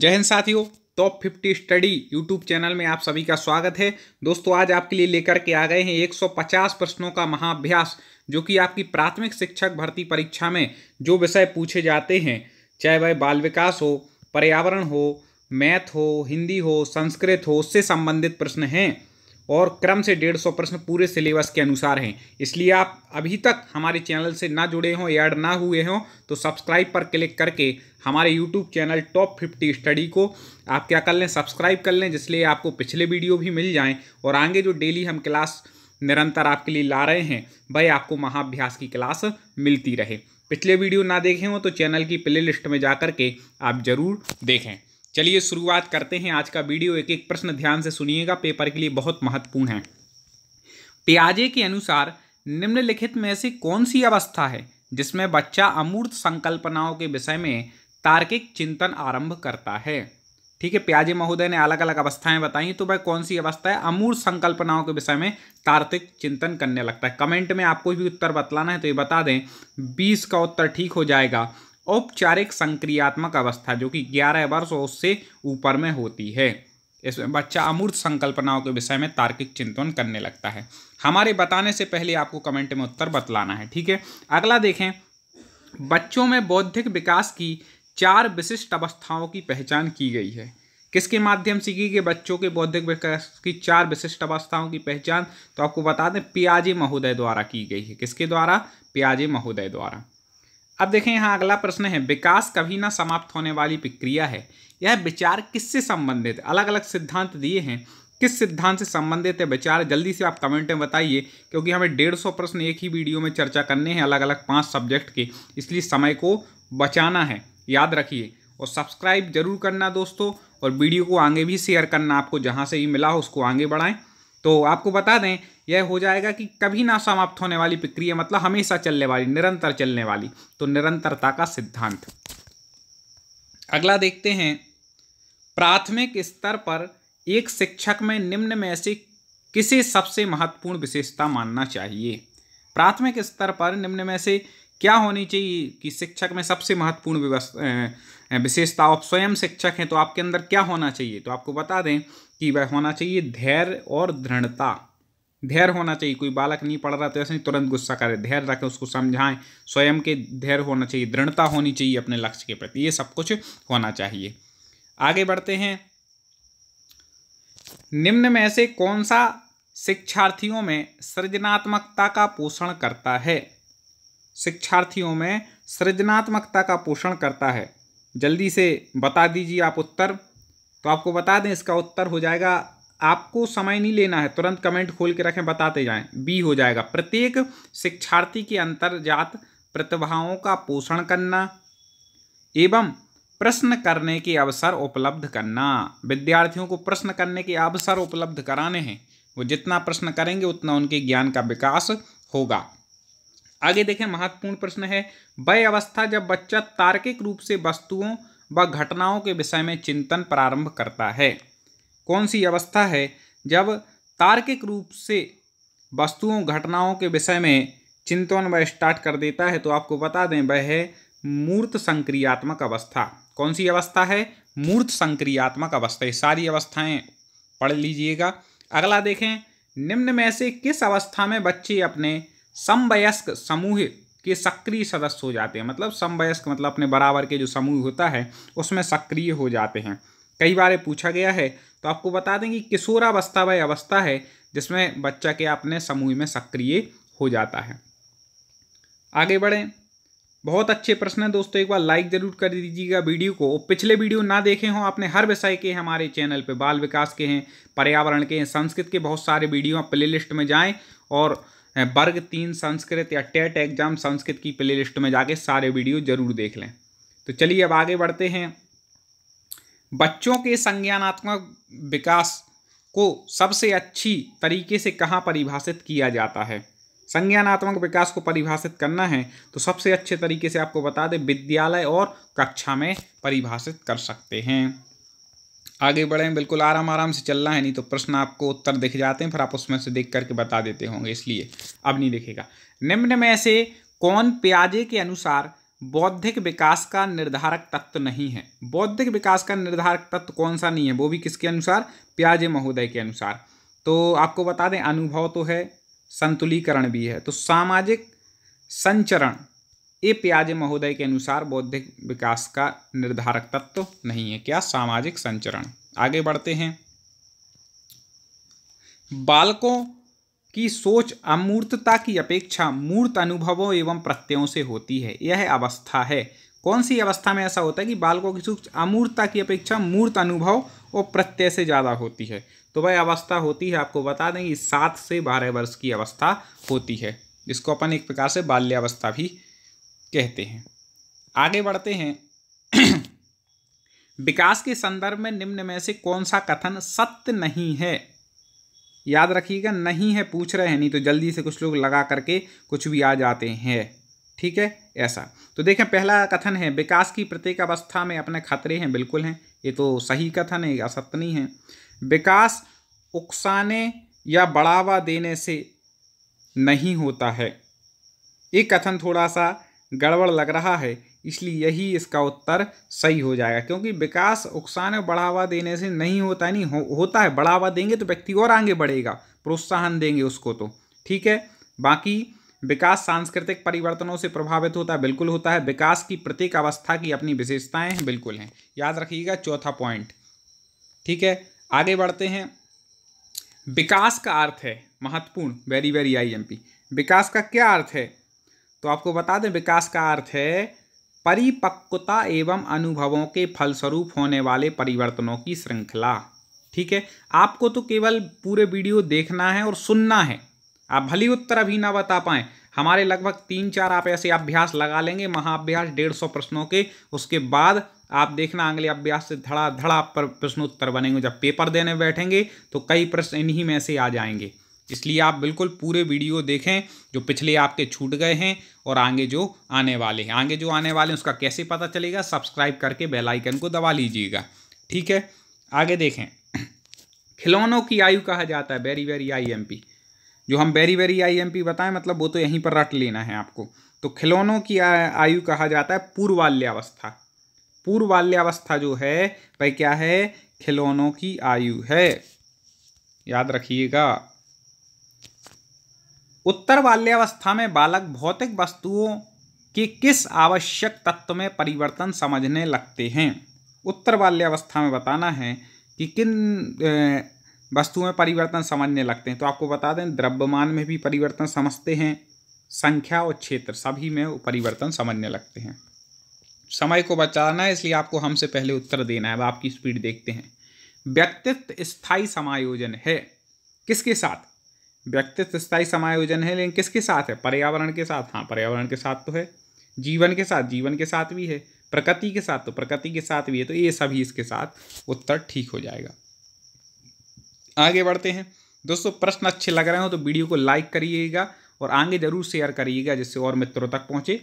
जय हिंद साथियों top fifty study YouTube channel में आप सभी का स्वागत है दोस्तों आज आपके लिए लेकर के आ गए हैं 150 प्रश्नों का महाअभ्यास जो कि आपकी प्राथमिक शिक्षक भर्ती परीक्षा में जो विषय पूछे जाते हैं चाहे वह बाल विकास हो पर्यावरण हो मैथ हो हिंदी हो संस्कृत हो उससे संबंधित प्रश्न हैं और क्रम से डेढ़ सौ प्रश्न पूरे सिलेबस के अनुसार हैं इसलिए आप अभी तक हमारे चैनल से ना जुड़े हों ऐड ना हुए हों तो सब्सक्राइब पर क्लिक करके हमारे YouTube channel top fifty study को आप क्या कर लें सब्सक्राइब कर लें जिसलिए आपको पिछले वीडियो भी मिल जाएँ और आगे जो डेली हम क्लास निरंतर आपके लिए ला रहे हैं वह आपको महाभ्यास की क्लास मिलती रहे पिछले वीडियो ना देखें हो तो चैनल की प्ले लिस्ट में जा के आप ज़रूर देखें चलिए शुरुआत करते हैं आज का वीडियो एक एक प्रश्न ध्यान से सुनिएगा पेपर के लिए बहुत महत्वपूर्ण है प्याजे के अनुसार निम्नलिखित में से कौन सी अवस्था है जिसमें बच्चा अमूर्त संकल्पनाओं के विषय में तार्किक चिंतन आरंभ करता है ठीक है प्याजे महोदय ने अलग अलग अवस्थाएं बताई तो भाई कौन सी अवस्था है अमूर्त संकल्पनाओं के विषय में तार्किक चिंतन करने लगता है कमेंट में आपको भी उत्तर बतलाना है तो ये बता दें बीस का उत्तर ठीक हो जाएगा औपचारिक संक्रियात्मक अवस्था जो कि 11 वर्ष और उससे ऊपर में होती है इसमें बच्चा अमूर्त संकल्पनाओं के विषय में तार्किक चिंतन करने लगता है हमारे बताने से पहले आपको कमेंट में उत्तर बतलाना है ठीक है अगला देखें बच्चों में बौद्धिक विकास की चार विशिष्ट अवस्थाओं की पहचान की गई है किसके माध्यम से की गई बच्चों के बौद्धिक विकास की चार विशिष्ट अवस्थाओं की पहचान तो आपको बता दें पियाजे महोदय द्वारा की गई है किसके द्वारा पियाजे महोदय द्वारा अब देखें यहाँ अगला प्रश्न है विकास कभी ना समाप्त होने वाली प्रक्रिया है यह विचार किससे संबंधित अलग अलग सिद्धांत दिए हैं किस सिद्धांत से संबंधित है विचार जल्दी से आप कमेंट में बताइए क्योंकि हमें डेढ़ सौ प्रश्न एक ही वीडियो में चर्चा करने हैं अलग अलग पाँच सब्जेक्ट के इसलिए समय को बचाना है याद रखिए और सब्सक्राइब जरूर करना दोस्तों और वीडियो को आगे भी शेयर करना आपको जहाँ से ही मिला हो उसको आगे बढ़ाएँ तो आपको बता दें यह हो जाएगा कि कभी ना समाप्त होने वाली प्रक्रिया मतलब हमेशा चलने वाली निरंतर चलने वाली तो निरंतरता का सिद्धांत अगला देखते हैं प्राथमिक स्तर पर एक शिक्षक में निम्न में से किसे सबसे महत्वपूर्ण विशेषता मानना चाहिए प्राथमिक स्तर पर निम्न में से क्या होनी चाहिए कि शिक्षक में सबसे महत्वपूर्ण विशेषता आप स्वयं शिक्षक हैं तो आपके अंदर क्या होना चाहिए तो आपको बता दें कि वह होना चाहिए धैर्य और दृढ़ता धैर्य होना चाहिए कोई बालक नहीं पढ़ रहा तो ऐसे नहीं तुरंत गुस्सा करें धैर्य रखें उसको समझाएं स्वयं के धैर्य होना चाहिए दृढ़ता होनी चाहिए अपने लक्ष्य के प्रति ये सब कुछ होना चाहिए आगे बढ़ते हैं निम्न में से कौन सा शिक्षार्थियों में सृजनात्मकता का पोषण करता है शिक्षार्थियों में सृजनात्मकता का पोषण करता है जल्दी से बता दीजिए आप उत्तर तो आपको बता दें इसका उत्तर हो जाएगा आपको समय नहीं लेना है तुरंत कमेंट खोल के रखें बताते जाएं बी हो जाएगा प्रत्येक शिक्षार्थी के अंतर्जात प्रतिभाओं का पोषण करना एवं प्रश्न करने के अवसर उपलब्ध करना विद्यार्थियों को प्रश्न करने के अवसर उपलब्ध कराने हैं वो जितना प्रश्न करेंगे उतना उनके ज्ञान का विकास होगा आगे देखें महत्वपूर्ण प्रश्न है वह अवस्था जब बच्चा तार्किक रूप से वस्तुओं व घटनाओं के विषय में चिंतन प्रारंभ करता है कौन सी अवस्था है जब तार्किक रूप से वस्तुओं घटनाओं के विषय में चिंतन वह स्टार्ट कर देता है तो आपको बता दें वह है मूर्त संक्रियात्मक अवस्था कौन सी अवस्था है मूर्त संक्रियात्मक अवस्था ये सारी अवस्थाएं पढ़ लीजिएगा अगला देखें निम्न में से किस अवस्था में बच्चे अपने समवयस्क समूह के सक्रिय सदस्य हो जाते हैं मतलब समवयस्क मतलब अपने बराबर के जो समूह होता है उसमें सक्रिय हो जाते हैं कई बार पूछा गया है तो आपको बता दें कि किशोरावस्था वह अवस्था है जिसमें बच्चा के अपने समूह में सक्रिय हो जाता है आगे बढ़ें बहुत अच्छे प्रश्न है दोस्तों एक बार लाइक जरूर कर दीजिएगा वीडियो को पिछले वीडियो ना देखे हों आपने हर विषय के हमारे चैनल पे बाल विकास के हैं पर्यावरण के हैं संस्कृत के बहुत सारे वीडियो आप प्लेलिस्ट में जाएं और वर्ग तीन संस्कृत या टेट एग्ज़ाम संस्कृत की प्लेलिस्ट में जाके सारे वीडियो जरूर देख लें तो चलिए अब आगे बढ़ते हैं बच्चों के संज्ञानात्मक विकास को सबसे अच्छी तरीके से कहाँ परिभाषित किया जाता है संज्ञानात्मक विकास को परिभाषित करना है तो सबसे अच्छे तरीके से आपको बता दें विद्यालय और कक्षा में परिभाषित कर सकते हैं आगे बढ़ें बिल्कुल आराम आराम से चलना है नहीं तो प्रश्न आपको उत्तर दिख जाते हैं फिर आप उसमें से देख करके बता देते होंगे इसलिए अब नहीं दिखेगा निम्न में से कौन प्याजे के अनुसार बौद्धिक विकास का निर्धारक तत्व नहीं है बौद्धिक विकास का निर्धारक तत्व कौन सा नहीं है वो भी किसके अनुसार प्याजे महोदय के अनुसार तो आपको बता दें अनुभव तो है संतुलीकरण भी है तो सामाजिक संचरण ए प्याजे महोदय के अनुसार बौद्धिक विकास का निर्धारक तत्व तो नहीं है क्या सामाजिक संचरण आगे बढ़ते हैं बालकों की सोच अमूर्तता की अपेक्षा मूर्त अनुभवों एवं प्रत्ययों से होती है यह अवस्था है कौन सी अवस्था में ऐसा होता है कि बालकों की सोच अमूर्तता की अपेक्षा मूर्त अनुभव और प्रत्यय से ज़्यादा होती है तो वह अवस्था होती है आपको बता दें कि सात से बारह वर्ष की अवस्था होती है इसको अपन एक प्रकार से बाल्यावस्था भी कहते हैं आगे बढ़ते हैं विकास के संदर्भ में निम्न में से कौन सा कथन सत्य नहीं है याद रखिएगा नहीं है पूछ रहे हैं नहीं तो जल्दी से कुछ लोग लगा करके कुछ भी आ जाते हैं ठीक है ऐसा तो देखें पहला कथन है विकास की प्रत्येक अवस्था में अपने खतरे हैं बिल्कुल हैं ये तो सही कथन है असत्य नहीं है विकास उकसाने या बढ़ावा देने से नहीं होता है ये कथन थोड़ा सा गड़बड़ लग रहा है इसलिए यही इसका उत्तर सही हो जाएगा क्योंकि विकास उकसाने और बढ़ावा देने से नहीं होता नहीं हो, होता है बढ़ावा देंगे तो व्यक्ति और आगे बढ़ेगा प्रोत्साहन देंगे उसको तो ठीक है बाकी विकास सांस्कृतिक परिवर्तनों से प्रभावित होता है बिल्कुल होता है विकास की प्रत्येक अवस्था की अपनी विशेषताएं हैं बिल्कुल हैं याद रखिएगा चौथा पॉइंट ठीक है आगे बढ़ते हैं विकास का अर्थ है महत्वपूर्ण very very I M P विकास का क्या अर्थ है तो आपको बता दें विकास का अर्थ है परिपक्वता एवं अनुभवों के फलस्वरूप होने वाले परिवर्तनों की श्रृंखला ठीक है आपको तो केवल पूरे वीडियो देखना है और सुनना है आप भली उत्तर अभी ना बता पाएं हमारे लगभग तीन चार आप ऐसे अभ्यास लगा लेंगे महाअभ्यास डेढ़ सौ प्रश्नों के उसके बाद आप देखना अगले अभ्यास से धड़ाधड़ा पर प्रश्नोत्तर बनेंगे जब पेपर देने बैठेंगे तो कई प्रश्न इन्हीं में से आ जाएंगे इसलिए आप बिल्कुल पूरे वीडियो देखें जो पिछले आपके छूट गए हैं और आगे जो आने वाले हैं आगे जो आने वाले हैं उसका कैसे पता चलेगा सब्सक्राइब करके बेल आइकन को दबा लीजिएगा ठीक है आगे देखें खिलौनों की आयु कहा जाता है very very I M P जो हम very very I M P बताएं मतलब वो तो यहीं पर रट लेना है आपको तो खिलौनों की आयु कहा जाता है पूर्वाल्यावस्था पूर्वाल्यावस्था जो है भाई क्या है खिलौनों की आयु है याद रखिएगा उत्तर बाल्यावस्था में बालक भौतिक वस्तुओं के किस आवश्यक तत्व में परिवर्तन समझने लगते हैं उत्तर बाल्यावस्था में बताना है कि किन वस्तुओं में परिवर्तन समझने लगते हैं तो आपको बता दें द्रव्यमान में भी परिवर्तन समझते हैं संख्या और क्षेत्र सभी में परिवर्तन समझने लगते हैं समय को बचाना है इसलिए आपको हमसे पहले उत्तर देना है अब आपकी स्पीड देखते हैं व्यक्तित्व स्थायी समायोजन है किसके साथ व्यक्तित्व स्थायी समायोजन है लेकिन किसके साथ है पर्यावरण के साथ हाँ पर्यावरण के साथ तो है जीवन के साथ जीवन के साथ भी है प्रकृति के साथ तो प्रकृति के साथ भी है तो ये सभी इसके साथ उत्तर ठीक हो जाएगा आगे बढ़ते हैं दोस्तों प्रश्न अच्छे लग रहे हो तो वीडियो को लाइक करिएगा और आगे जरूर शेयर करिएगा जिससे और मित्रों तक पहुँचे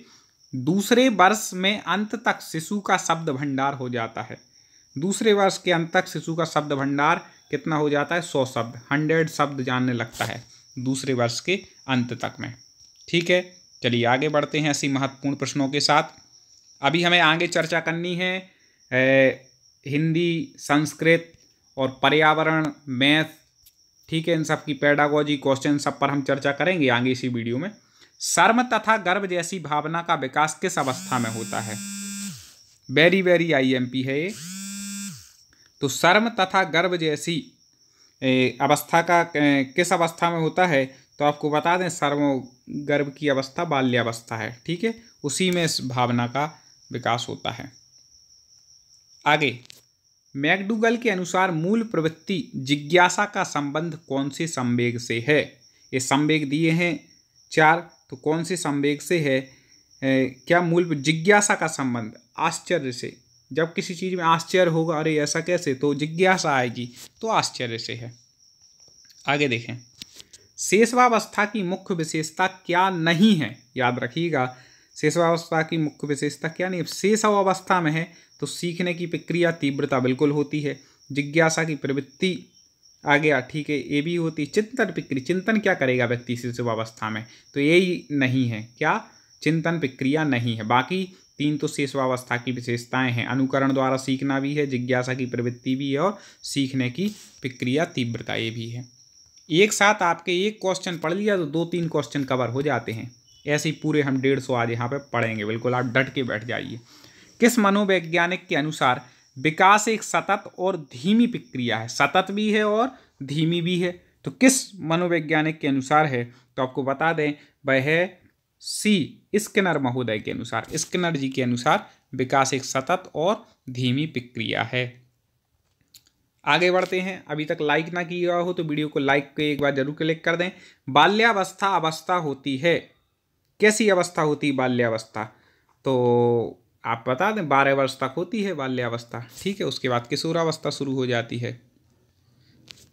दूसरे वर्ष में अंत तक शिशु का शब्द भंडार हो जाता है दूसरे वर्ष के अंत तक शिशु का शब्द भंडार कितना हो जाता है सौ शब्द हंड्रेड शब्द जानने लगता है दूसरे वर्ष के अंत तक में ठीक है चलिए आगे बढ़ते हैं ऐसी महत्वपूर्ण प्रश्नों के साथ अभी हमें आगे चर्चा करनी है ए, हिंदी संस्कृत और पर्यावरण मैथ ठीक है इन सब की पैडागोजी क्वेश्चन सब पर हम चर्चा करेंगे आगे इसी वीडियो में शर्म तथा गर्व जैसी भावना का विकास किस अवस्था में होता है वेरी वेरी आईएमपी है ये तो शर्म तथा गर्व जैसी अवस्था का किस अवस्था में होता है तो आपको बता दें सर्वगर्भ की अवस्था बाल्यावस्था है ठीक है उसी में इस भावना का विकास होता है आगे मैकडूगल के अनुसार मूल प्रवृत्ति जिज्ञासा का संबंध कौन से संवेग से है ये संवेग दिए हैं चार तो कौन से संवेग से है ए, क्या मूल जिज्ञासा का संबंध आश्चर्य से जब किसी चीज़ में आश्चर्य होगा अरे ऐसा कैसे तो जिज्ञासा आएगी तो आश्चर्य से है आगे देखें शेषवावस्था की मुख्य विशेषता क्या नहीं है याद रखिएगा शेषवावस्था की मुख्य विशेषता क्या नहीं शेषवावस्था में है तो सीखने की प्रक्रिया तीव्रता बिल्कुल होती है जिज्ञासा की प्रवृत्ति आ गया ठीक है ये भी होती चिंतन प्रक्रिया चिंतन क्या करेगा व्यक्ति शेषवावस्था में तो यही नहीं है क्या चिंतन प्रक्रिया नहीं है बाकी तीन तो शेषवावस्था की विशेषताएं हैं अनुकरण द्वारा सीखना भी है जिज्ञासा की प्रवृत्ति भी है और सीखने की प्रक्रिया तीव्रता ये भी है एक साथ आपके एक क्वेश्चन पढ़ लिया तो दो तीन क्वेश्चन कवर हो जाते हैं ऐसे ही पूरे हम डेढ़ सौ आज यहाँ पर पढ़ेंगे बिल्कुल आप डट के बैठ जाइए किस मनोवैज्ञानिक के अनुसार विकास एक सतत और धीमी प्रक्रिया है सतत भी है और धीमी भी है तो किस मनोवैज्ञानिक के अनुसार है तो आपको बता दें वह है सी स्किनर महोदय के अनुसार स्किनर जी के अनुसार विकास एक सतत और धीमी प्रक्रिया है आगे बढ़ते हैं अभी तक लाइक ना किया हो तो वीडियो को लाइक एक बार जरूर क्लिक कर दें बाल्यावस्था अवस्था होती है कैसी अवस्था होती है बाल्यावस्था तो आप बता दें बारह वर्ष तक होती है बाल्यावस्था ठीक है उसके बाद किशोरावस्था शुरू हो जाती है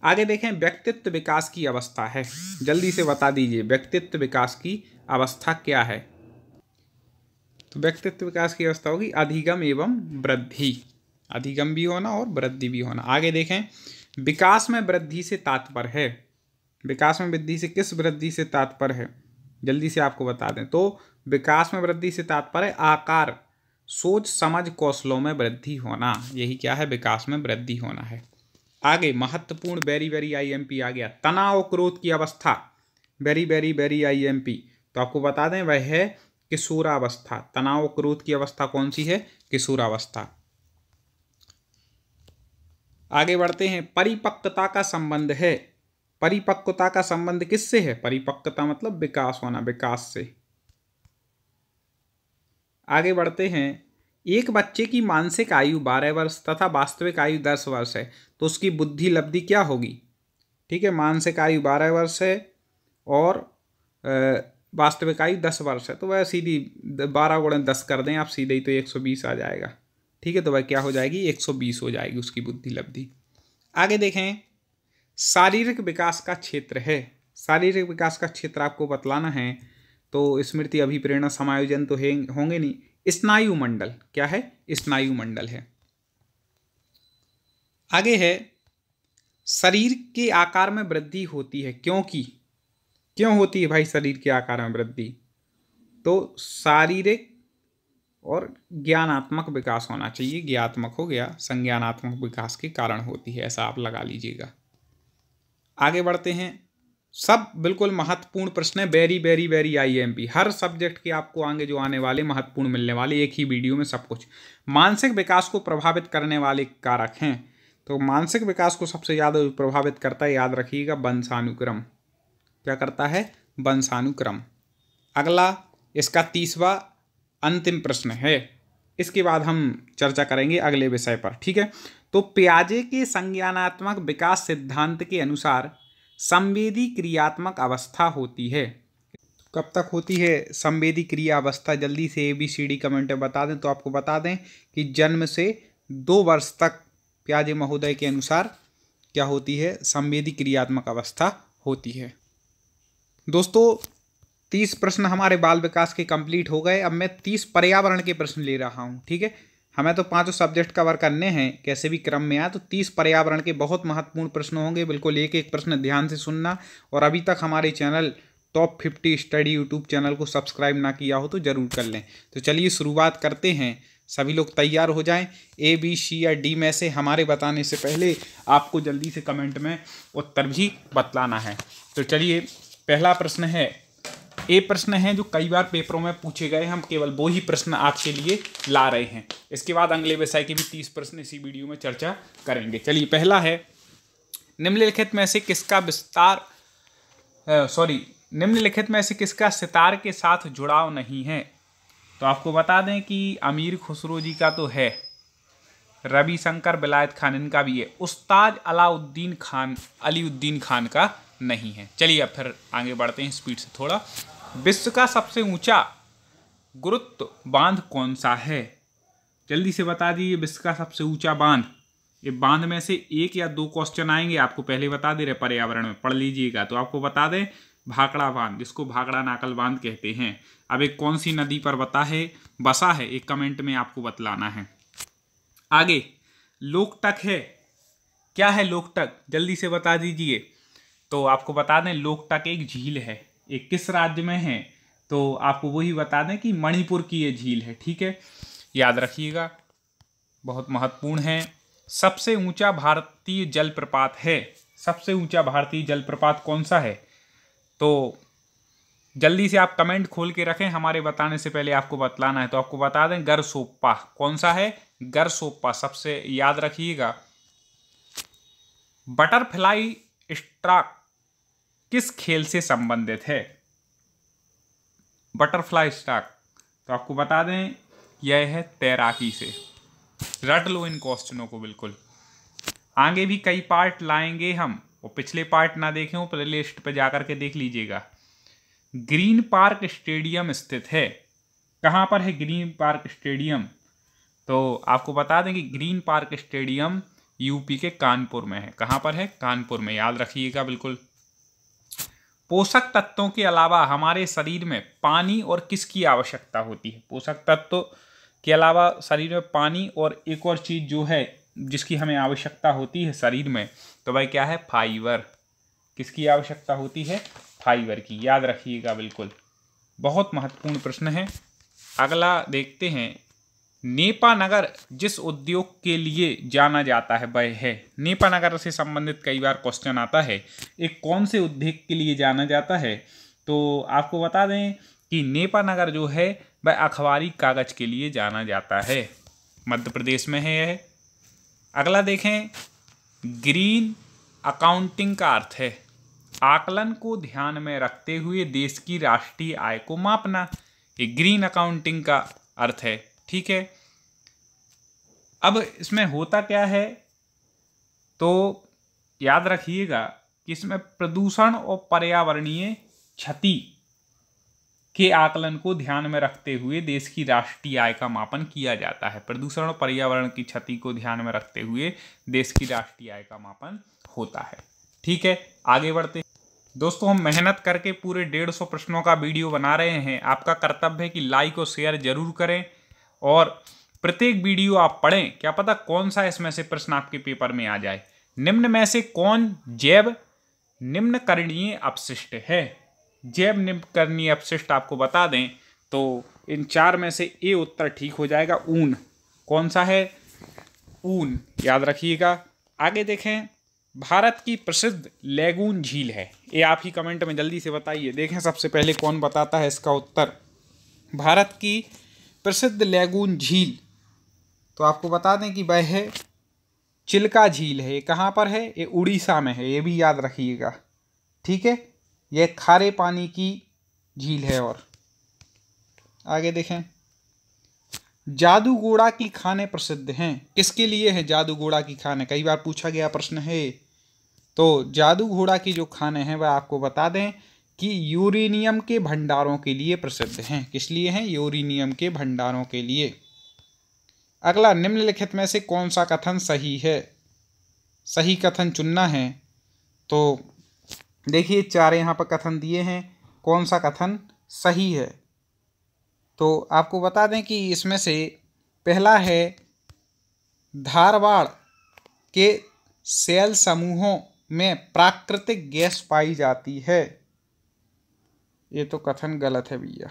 आगे देखें व्यक्तित्व विकास की अवस्था है जल्दी से बता दीजिए व्यक्तित्व विकास की अवस्था क्या है तो व्यक्तित्व विकास की अवस्था होगी अधिगम एवं वृद्धि अधिगम भी होना और वृद्धि भी होना आगे देखें विकास में वृद्धि से तात्पर्य है विकास में वृद्धि से किस वृद्धि से तात्पर्य है जल्दी से आपको बता दें तो विकास में वृद्धि से तात्पर्य आकार सोच समझ कौशलों में वृद्धि होना यही क्या है विकास में वृद्धि होना है आगे महत्वपूर्ण वेरी वेरी आईएमपी आ गया तनाव क्रोध की अवस्था वेरी वेरी वेरी आईएमपी तो आपको बता दें वह है किशोरावस्था तनाव क्रोध की अवस्था कौन सी है किशोरावस्था आगे बढ़ते हैं परिपक्वता का संबंध है परिपक्वता का संबंध किससे है परिपक्वता मतलब विकास होना विकास से आगे बढ़ते हैं एक बच्चे की मानसिक आयु बारह वर्ष तथा वास्तविक आयु दस वर्ष है तो उसकी बुद्धि लब्धि क्या होगी ठीक है मानसिक आयु बारह वर्ष है और वास्तविक आयु दस वर्ष है तो वह सीधी बारह गुणे दस कर दें आप सीधे ही तो एक सौ बीस आ जाएगा ठीक है तो वह क्या हो जाएगी एक सौ बीस हो जाएगी उसकी बुद्धि लब्धि आगे देखें शारीरिक विकास का क्षेत्र है शारीरिक विकास का क्षेत्र आपको बतलाना है तो स्मृति अभिप्रेरणा समायोजन तो होंगे नहीं स्नायुमंडल क्या है स्नायुमंडल है आगे है शरीर के आकार में वृद्धि होती है क्योंकि क्यों होती है भाई शरीर के आकार में वृद्धि तो शारीरिक और ज्ञानात्मक विकास होना चाहिए ज्ञात्मक हो गया संज्ञानात्मक विकास के कारण होती है ऐसा आप लगा लीजिएगा आगे बढ़ते हैं सब बिल्कुल महत्वपूर्ण प्रश्न है very very very I M P हर सब्जेक्ट के आपको आगे जो आने वाले महत्वपूर्ण मिलने वाले एक ही वीडियो में सब कुछ मानसिक विकास को प्रभावित करने वाले कारक हैं तो मानसिक विकास को सबसे ज़्यादा प्रभावित करता है याद रखिएगा वंशानुक्रम क्या करता है वंशानुक्रम अगला इसका तीसवा अंतिम प्रश्न है इसके बाद हम चर्चा करेंगे अगले विषय पर ठीक है तो प्याजे के संज्ञानात्मक विकास सिद्धांत के अनुसार संवेदी क्रियात्मक अवस्था होती है कब तक होती है संवेदी क्रिया अवस्था जल्दी से A B C D comment में बता दें तो आपको बता दें कि जन्म से दो वर्ष तक प्याजे महोदय के अनुसार क्या होती है संवेदी क्रियात्मक अवस्था होती है दोस्तों तीस प्रश्न हमारे बाल विकास के कंप्लीट हो गए अब मैं तीस पर्यावरण के प्रश्न ले रहा हूँ ठीक है हमें तो पांचों सब्जेक्ट कवर करने हैं कैसे भी क्रम में आए तो तीस पर्यावरण के बहुत महत्वपूर्ण प्रश्न होंगे बिल्कुल एक एक प्रश्न ध्यान से सुनना और अभी तक हमारे channel top fifty study YouTube channel को सब्सक्राइब ना किया हो तो ज़रूर कर लें तो चलिए शुरुआत करते हैं सभी लोग तैयार हो जाएं ए बी सी या डी में से हमारे बताने से पहले आपको जल्दी से कमेंट में उत्तर भी बतलाना है तो चलिए पहला प्रश्न है ये प्रश्न है जो कई बार पेपरों में पूछे गए हम केवल वो ही प्रश्न आपके लिए ला रहे हैं इसके बाद अगले व्यवसाय के भी तीस प्रश्न इसी वीडियो में चर्चा करेंगे चलिए पहला है निम्नलिखित में से किसका विस्तार सॉरी निम्नलिखित में से किसका सितार के साथ जुड़ाव नहीं है तो आपको बता दें कि अमीर खुसरो जी का तो है रविशंकर बिलायत खान इनका भी है उस्ताद अलाउद्दीन खान अलीउद्दीन खान का नहीं है चलिए अब फिर आगे बढ़ते हैं स्पीड से थोड़ा विश्व का सबसे ऊंचा गुरुत्व बांध कौन सा है जल्दी से बता दीजिए विश्व का सबसे ऊंचा बांध ये बांध में से एक या दो क्वेश्चन आएंगे आपको पहले बता दे रहे पर्यावरण में पढ़ लीजिएगा तो आपको बता दें भाकड़ा बांध जिसको भाकड़ा नाकल बांध कहते हैं अब एक कौन सी नदी पर बता है बसा है एक कमेंट में आपको बतलाना है आगे लोकटक है क्या है लोकटक जल्दी से बता दीजिए तो आपको बता दें लोकटक एक झील है एक किस राज्य में है तो आपको वही बता दें कि मणिपुर की ये झील है ठीक है याद रखिएगा बहुत महत्वपूर्ण है सबसे ऊंचा भारतीय जलप्रपात है सबसे ऊंचा भारतीय जलप्रपात कौन सा है तो जल्दी से आप कमेंट खोल के रखें हमारे बताने से पहले आपको बतलाना है तो आपको बता दें गरसोप्पा कौन सा है गरसोप्पा सबसे याद रखिएगा बटरफ्लाई स्ट्राक किस खेल से संबंधित है बटरफ्लाई स्टॉक तो आपको बता दें यह है तैराकी से रट लो इन क्वेश्चनों को बिल्कुल आगे भी कई पार्ट लाएंगे हम वो पिछले पार्ट ना देखे वो प्ले लिस्ट पर जाकर के देख लीजिएगा ग्रीन पार्क स्टेडियम स्थित है कहाँ पर है ग्रीन पार्क स्टेडियम तो आपको बता दें कि ग्रीन पार्क स्टेडियम यूपी के कानपुर में है कहाँ पर है कानपुर में याद रखिएगा बिल्कुल पोषक तत्वों के अलावा हमारे शरीर में पानी और किसकी आवश्यकता होती है पोषक तत्व के अलावा शरीर में पानी और एक और चीज़ जो है जिसकी हमें आवश्यकता होती है शरीर में तो भाई क्या है फाइबर किसकी आवश्यकता होती है फाइबर की याद रखिएगा बिल्कुल बहुत महत्वपूर्ण प्रश्न है अगला देखते हैं नेपानगर जिस उद्योग के लिए जाना जाता है वह है नेपानगर से संबंधित कई बार क्वेश्चन आता है एक कौन से उद्योग के लिए जाना जाता है तो आपको बता दें कि नेपानगर जो है वह अखबारी कागज़ के लिए जाना जाता है मध्य प्रदेश में है यह अगला देखें ग्रीन अकाउंटिंग का अर्थ है आकलन को ध्यान में रखते हुए देश की राष्ट्रीय आय को मापना ये ग्रीन अकाउंटिंग का अर्थ है ठीक है अब इसमें होता क्या है तो याद रखिएगा कि इसमें प्रदूषण और पर्यावरणीय क्षति के आकलन को ध्यान में रखते हुए देश की राष्ट्रीय आय का मापन किया जाता है प्रदूषण और पर्यावरण की क्षति को ध्यान में रखते हुए देश की राष्ट्रीय आय का मापन होता है ठीक है आगे बढ़ते दोस्तों हम मेहनत करके पूरे डेढ़ सौ प्रश्नों का वीडियो बना रहे हैं आपका कर्तव्य है कि लाइक और शेयर जरूर करें और प्रत्येक वीडियो आप पढ़ें क्या पता कौन सा इसमें से प्रश्न आपके पेपर में आ जाए निम्न में से कौन जैव निम्न करणीय अपशिष्ट है जैव निम्न करणीय अपशिष्ट आपको बता दें तो इन चार में से ए उत्तर ठीक हो जाएगा ऊन कौन सा है ऊन याद रखिएगा आगे देखें भारत की प्रसिद्ध लेगून झील है ये आप ही कमेंट में जल्दी से बताइए देखें सबसे पहले कौन बताता है इसका उत्तर भारत की प्रसिद्ध लेगून झील तो आपको बता दें कि वह है चिल्का झील है ये कहाँ पर है ये उड़ीसा में है ये भी याद रखिएगा ठीक है यह खारे पानी की झील है और आगे देखें जादूगोड़ा की खाने प्रसिद्ध हैं किसके लिए है जादूगोड़ा की खाने कई बार पूछा गया प्रश्न है तो जादू घोड़ा की जो खाने हैं वह आपको बता दें कि यूरेनियम के भंडारों के लिए प्रसिद्ध हैं किस लिए हैं यूरेनियम के भंडारों के लिए अगला निम्नलिखित में से कौन सा कथन सही है सही कथन चुनना है तो देखिए चार यहाँ पर कथन दिए हैं कौन सा कथन सही है तो आपको बता दें कि इसमें से पहला है धारवाड़ के सेल समूहों में प्राकृतिक गैस पाई जाती है ये तो कथन गलत है भैया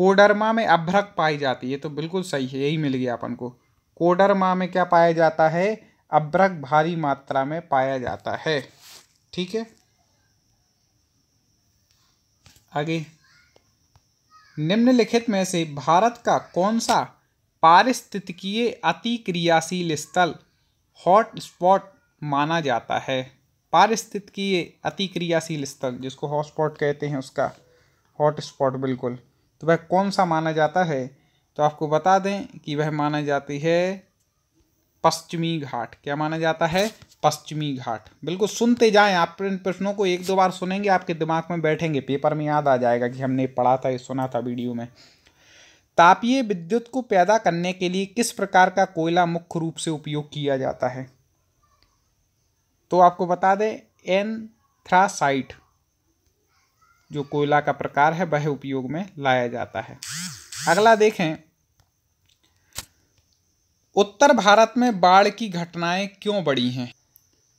कोडरमा में अभ्रक पाई जाती है तो बिल्कुल सही है यही मिल गया अपन को कोडरमा में क्या पाया जाता है अभ्रक भारी मात्रा में पाया जाता है ठीक है आगे निम्नलिखित में से भारत का कौन सा पारिस्थितिकीय अति क्रियाशील स्थल हॉट स्पॉट माना जाता है पारिस्थितिकीय अति क्रियाशील स्थल जिसको हॉटस्पॉट कहते हैं उसका हॉटस्पॉट बिल्कुल तो वह कौन सा माना जाता है तो आपको बता दें कि वह माना जाती है पश्चिमी घाट क्या माना जाता है पश्चिमी घाट बिल्कुल सुनते जाएं आप इन प्रश्नों को एक दो बार सुनेंगे आपके दिमाग में बैठेंगे पेपर में याद आ जाएगा कि हमने पढ़ा था ये सुना था वीडियो में तापीय विद्युत को पैदा करने के लिए किस प्रकार का कोयला मुख्य रूप से उपयोग किया जाता है तो आपको बता दें एनथ्रासाइट जो कोयला का प्रकार है वह उपयोग में लाया जाता है अगला देखें उत्तर भारत में बाढ़ की घटनाएं क्यों बढ़ी हैं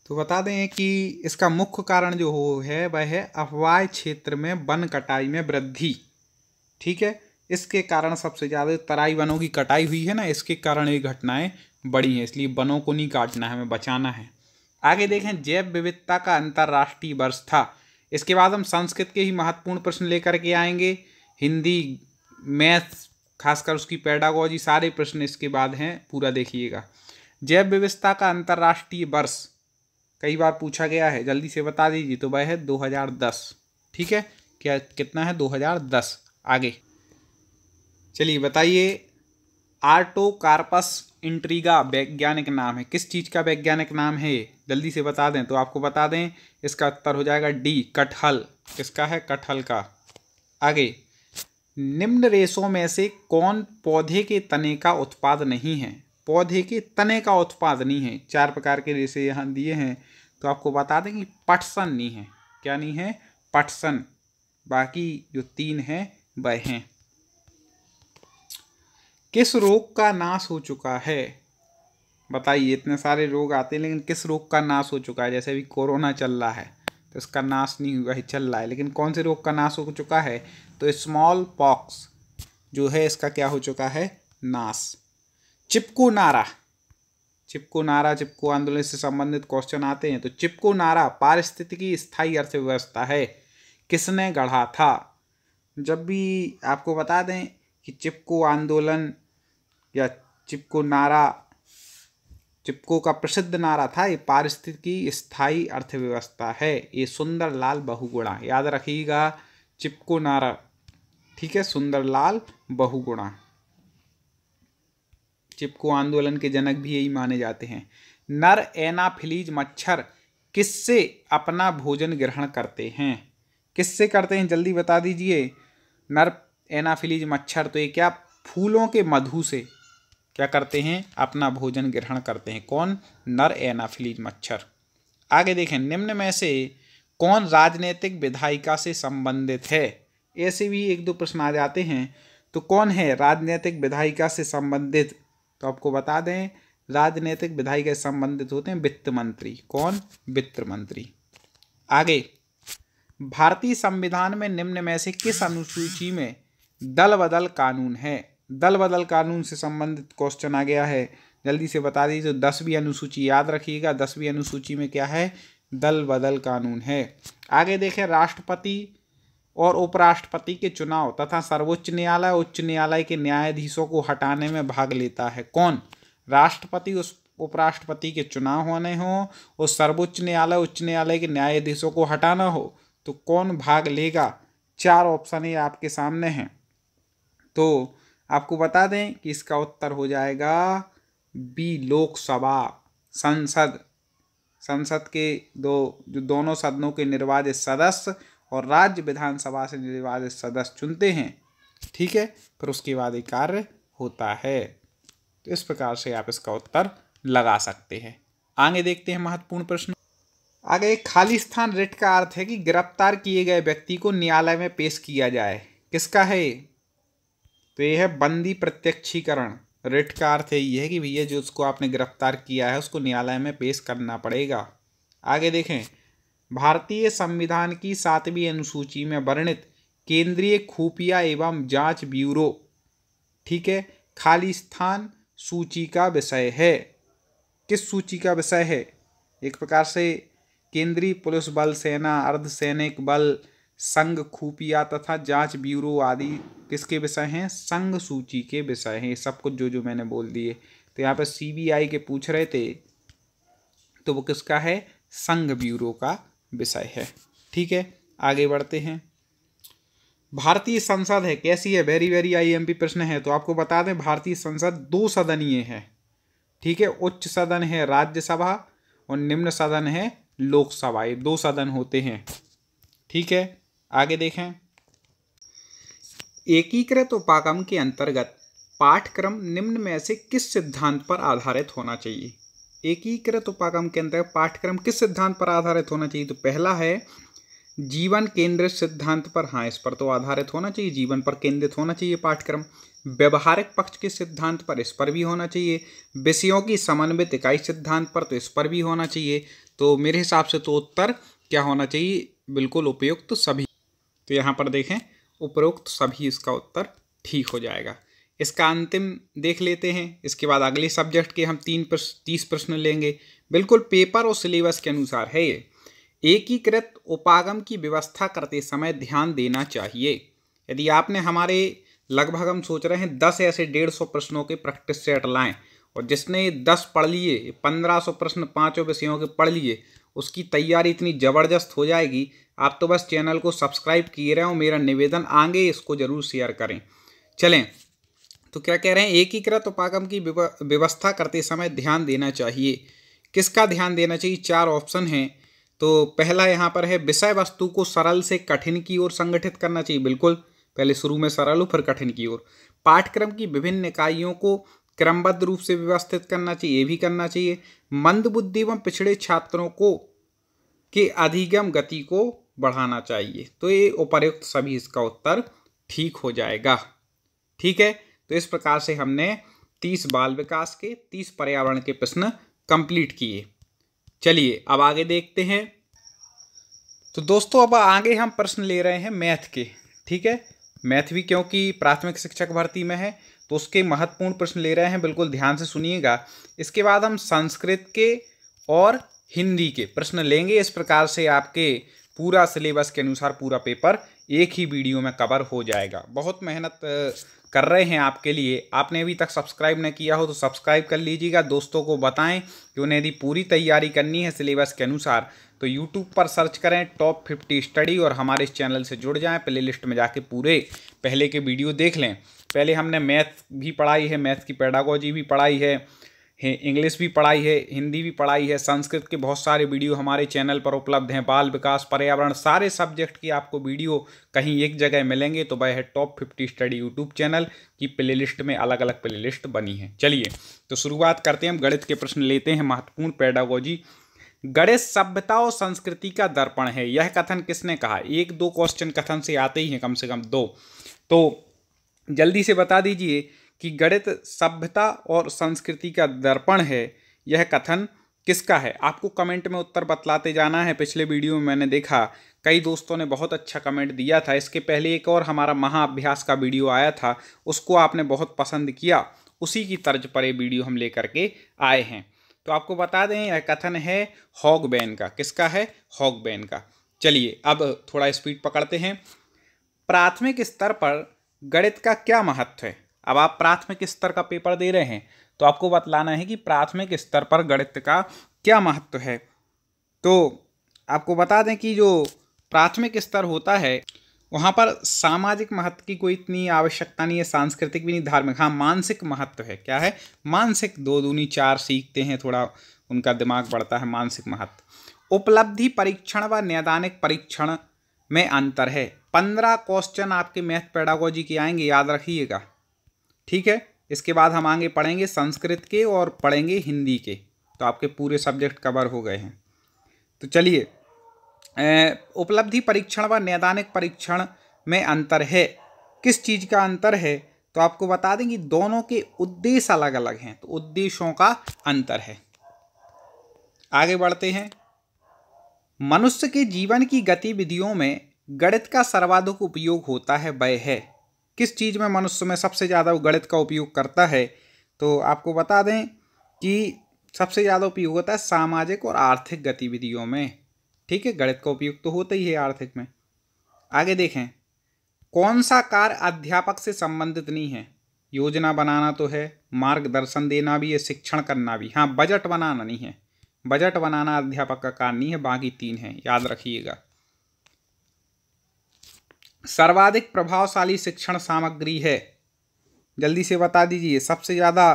तो बता दें कि इसका मुख्य कारण जो हो है वह है अफवाह क्षेत्र में वन कटाई में वृद्धि ठीक है इसके कारण सबसे ज़्यादा तराई वनों की कटाई हुई है ना इसके कारण ये घटनाएं बढ़ी हैं इसलिए वनों को नहीं काटना है हमें बचाना है आगे देखें जैव विविधता का अंतर्राष्ट्रीय वर्ष था इसके बाद हम संस्कृत के ही महत्वपूर्ण प्रश्न लेकर के आएंगे हिंदी मैथ्स खासकर उसकी पैडागोजी सारे प्रश्न इसके बाद हैं पूरा देखिएगा जैव विविधता का अंतर्राष्ट्रीय वर्ष कई बार पूछा गया है जल्दी से बता दीजिए तो वह है 2010 ठीक है क्या कितना है 2010 आगे चलिए बताइए आर्टोकार्पस इंट्रीगा वैज्ञानिक नाम है किस चीज़ का वैज्ञानिक नाम है जल्दी से बता दें तो आपको बता दें इसका उत्तर हो जाएगा डी कटहल किसका है कटहल का आगे निम्न रेशों में से कौन पौधे के तने का उत्पाद नहीं है पौधे के तने का उत्पाद नहीं है चार प्रकार के रेशे यहाँ दिए हैं तो आपको बता दें कि पटसन नहीं है क्या नहीं है पटसन बाकी जो तीन हैं वह हैं किस रोग का नाश हो चुका है बताइए इतने सारे रोग आते हैं लेकिन किस रोग का नाश हो चुका है जैसे अभी कोरोना चल रहा है तो इसका नाश नहीं हुआ ही चल रहा है लेकिन कौन से रोग का नाश हो चुका है तो स्मॉल पॉक्स जो है इसका क्या हो चुका है नाश चिपको नारा चिपको नारा चिपको आंदोलन से संबंधित क्वेश्चन आते हैं तो चिपको नारा पारिस्थितिकी स्थायी अर्थव्यवस्था है किसने गढ़ा था जब भी आपको बता दें कि चिपको आंदोलन या चिपको नारा चिपको का प्रसिद्ध नारा था ये पारिस्थितिकी स्थायी अर्थव्यवस्था है ये सुंदर लाल बहुगुणा याद रखिएगा चिपको नारा ठीक है सुंदर लाल बहुगुणा चिपको आंदोलन के जनक भी यही माने जाते हैं नर एनाफिलीज मच्छर किससे अपना भोजन ग्रहण करते हैं किससे करते हैं जल्दी बता दीजिए नर एनाफिलीज मच्छर तो ये क्या फूलों के मधु से क्या करते हैं अपना भोजन ग्रहण करते हैं कौन नर एनाफिलीज मच्छर आगे देखें निम्न में से कौन राजनीतिक विधायिका से संबंधित है ऐसे भी एक दो प्रश्न आ जाते हैं तो कौन है राजनीतिक विधायिका से संबंधित तो आपको बता दें राजनीतिक विधायिका से संबंधित होते हैं वित्त मंत्री कौन वित्त मंत्री आगे भारतीय संविधान में निम्न में से किस अनुसूची में दल बदल कानून है दल बदल कानून से संबंधित क्वेश्चन आ गया है जल्दी से बता दीजिए तो दसवीं अनुसूची याद रखिएगा दसवीं अनुसूची में क्या है दल बदल कानून है आगे देखें राष्ट्रपति और उपराष्ट्रपति के चुनाव तथा सर्वोच्च न्यायालय उच्च न्यायालय के न्यायाधीशों को हटाने में भाग लेता है कौन राष्ट्रपति उस उपराष्ट्रपति के चुनाव होने हों और सर्वोच्च न्यायालय उच्च न्यायालय के न्यायाधीशों को हटाना हो तो कौन भाग लेगा चार ऑप्शन ये आपके सामने हैं तो आपको बता दें कि इसका उत्तर हो जाएगा बी लोकसभा संसद संसद के दो जो दोनों सदनों के निर्वाचित सदस्य और राज्य विधानसभा से निर्वाचित सदस्य चुनते हैं ठीक है फिर उसके बाद ये कार्य होता है तो इस प्रकार से आप इसका उत्तर लगा सकते हैं आगे देखते हैं महत्वपूर्ण प्रश्न आगे खाली स्थान रिट का अर्थ है कि गिरफ्तार किए गए व्यक्ति को न्यायालय में पेश किया जाए किसका है तो ये है बंदी प्रत्यक्षीकरण रिट का अर्थ यही है कि भैया जो उसको आपने गिरफ्तार किया है उसको न्यायालय में पेश करना पड़ेगा आगे देखें भारतीय संविधान की सातवीं अनुसूची में वर्णित केंद्रीय खुफिया एवं जांच ब्यूरो ठीक है स्थान सूची का विषय है किस सूची का विषय है एक प्रकार से केंद्रीय पुलिस बल सेना अर्धसैनिक बल संघ खुफिया तथा जांच ब्यूरो आदि किसके विषय हैं संघ सूची के विषय हैं सब कुछ जो जो मैंने बोल दिए तो यहाँ पर सीबीआई के पूछ रहे थे तो वो किसका है संघ ब्यूरो का विषय है ठीक है आगे बढ़ते हैं भारतीय संसद है कैसी है वेरी वेरी आईएमपी प्रश्न है तो आपको बता दें भारतीय संसद दो सदनीय है ठीक है उच्च सदन है राज्यसभा और निम्न सदन है लोकसभा ये दो सदन होते हैं ठीक है आगे देखें एकीकृत उपागम के अंतर्गत पाठ्यक्रम निम्न में से किस सिद्धांत पर आधारित होना चाहिए एकीकृत उपागम के अंतर्गत पाठ्यक्रम किस सिद्धांत पर आधारित होना चाहिए तो पहला है जीवन केंद्रित सिद्धांत पर हाँ इस पर तो आधारित होना चाहिए जीवन पर केंद्रित होना चाहिए पाठ्यक्रम व्यवहारिक पक्ष के सिद्धांत पर इस पर भी होना चाहिए विषयों की समन्वित इकाई सिद्धांत पर तो इस पर भी होना चाहिए तो मेरे हिसाब से तो उत्तर क्या होना चाहिए बिल्कुल उपयुक्त तो सभी तो यहाँ पर देखें उपरोक्त सभी इसका उत्तर ठीक हो जाएगा इसका अंतिम देख लेते हैं इसके बाद अगले सब्जेक्ट के हम तीन प्रश्न तीस प्रश्न लेंगे बिल्कुल पेपर और सिलेबस के अनुसार है ये एकीकृत उपागम की व्यवस्था करते समय ध्यान देना चाहिए यदि आपने हमारे लगभग हम सोच रहे हैं दस ऐसे डेढ़ सौ प्रश्नों के प्रैक्टिस सेट लाएं और जिसने दस पढ़ लिए पंद्रह सौ प्रश्न पाँचों विषयों के पढ़ लिए उसकी तैयारी इतनी ज़बरदस्त हो जाएगी आप तो बस चैनल को सब्सक्राइब किए रहे हो मेरा निवेदन आगे इसको ज़रूर शेयर करें चलें तो क्या कह रहे हैं एकीकृत उपागम की व्यवस्था करते समय ध्यान देना चाहिए किसका ध्यान देना चाहिए चार ऑप्शन हैं तो पहला यहाँ पर है विषय वस्तु को सरल से कठिन की ओर संगठित करना चाहिए बिल्कुल पहले शुरू में सरल हो फिर कठिन की ओर पाठ्यक्रम की विभिन्न इकाइयों को क्रमबद्ध रूप से व्यवस्थित करना चाहिए ये भी करना चाहिए बुद्धि एवं पिछड़े छात्रों को के अधिगम गति को बढ़ाना चाहिए तो ये उपर्युक्त सभी इसका उत्तर ठीक हो जाएगा ठीक है तो इस प्रकार से हमने तीस बाल विकास के तीस पर्यावरण के प्रश्न कंप्लीट किए चलिए अब आगे देखते हैं तो दोस्तों अब आगे हम प्रश्न ले रहे हैं मैथ के ठीक है मैथ भी क्योंकि प्राथमिक शिक्षक भर्ती में है तो उसके महत्वपूर्ण प्रश्न ले रहे हैं बिल्कुल ध्यान से सुनिएगा इसके बाद हम संस्कृत के और हिंदी के प्रश्न लेंगे इस प्रकार से आपके पूरा सिलेबस के अनुसार पूरा पेपर एक ही वीडियो में कवर हो जाएगा बहुत मेहनत कर रहे हैं आपके लिए आपने अभी तक सब्सक्राइब न किया हो तो सब्सक्राइब कर लीजिएगा दोस्तों को बताएं कि उन्हें यदि पूरी तैयारी करनी है सिलेबस के अनुसार तो यूट्यूब पर सर्च करें टॉप फिफ्टी स्टडी और हमारे इस चैनल से जुड़ जाएं प्लेलिस्ट में जाके पूरे पहले के वीडियो देख लें पहले हमने मैथ भी पढ़ाई है मैथ की पैडागोजी भी पढ़ाई है इंग्लिश भी पढ़ाई है हिंदी भी पढ़ाई है संस्कृत के बहुत सारे वीडियो हमारे चैनल पर उपलब्ध हैं बाल विकास पर्यावरण सारे सब्जेक्ट की आपको वीडियो कहीं एक जगह मिलेंगे तो वह है top fifty study YouTube channel की प्लेलिस्ट में अलग अलग प्लेलिस्ट बनी है चलिए तो शुरुआत करते हैं हम गणित के प्रश्न लेते हैं महत्वपूर्ण पैडागोजी गणित सभ्यता और संस्कृति का दर्पण है यह कथन किसने कहा एक दो क्वेश्चन कथन से आते ही हैं कम से कम दो तो जल्दी से बता दीजिए कि गणित सभ्यता और संस्कृति का दर्पण है यह कथन किसका है आपको कमेंट में उत्तर बतलाते जाना है पिछले वीडियो में मैंने देखा कई दोस्तों ने बहुत अच्छा कमेंट दिया था इसके पहले एक और हमारा महाअभ्यास का वीडियो आया था उसको आपने बहुत पसंद किया उसी की तर्ज पर ये वीडियो हम लेकर के आए हैं तो आपको बता दें यह कथन है बैन का किसका है बैन का चलिए अब थोड़ा स्पीड पकड़ते हैं प्राथमिक स्तर पर गणित का क्या महत्व है अब आप प्राथमिक स्तर का पेपर दे रहे हैं तो आपको बतलाना है कि प्राथमिक स्तर पर गणित का क्या महत्व है तो आपको बता दें कि जो प्राथमिक स्तर होता है वहाँ पर सामाजिक महत्व की कोई इतनी आवश्यकता नहीं है सांस्कृतिक भी नहीं धार्मिक हाँ मानसिक महत्व है क्या है मानसिक दो दूनी चार सीखते हैं थोड़ा उनका दिमाग बढ़ता है मानसिक महत्व उपलब्धि परीक्षण व नैदानिक परीक्षण में अंतर है पंद्रह क्वेश्चन आपके मैथ पेडागोजी के आएंगे याद रखिएगा ठीक है इसके बाद हम आगे पढ़ेंगे संस्कृत के और पढ़ेंगे हिंदी के तो आपके पूरे सब्जेक्ट कवर हो गए हैं तो चलिए उपलब्धि परीक्षण व नैदानिक परीक्षण में अंतर है किस चीज़ का अंतर है तो आपको बता दें कि दोनों के उद्देश्य अलग अलग हैं तो उद्देश्यों का अंतर है आगे बढ़ते हैं मनुष्य के जीवन की गतिविधियों में गणित का सर्वाधिक उपयोग होता है वह है किस चीज़ में मनुष्य में सबसे ज़्यादा वो गणित का उपयोग करता है तो आपको बता दें कि सबसे ज़्यादा उपयोग होता है सामाजिक और आर्थिक गतिविधियों में ठीक है गणित का उपयोग तो होता ही है आर्थिक में आगे देखें कौन सा कार्य अध्यापक से संबंधित नहीं है योजना बनाना तो है मार्गदर्शन देना भी है शिक्षण करना भी हाँ बजट बनाना नहीं है बजट बनाना अध्यापक का कार्य नहीं है बाकी तीन है याद रखिएगा सर्वाधिक प्रभावशाली शिक्षण सामग्री है जल्दी से बता दीजिए सबसे ज़्यादा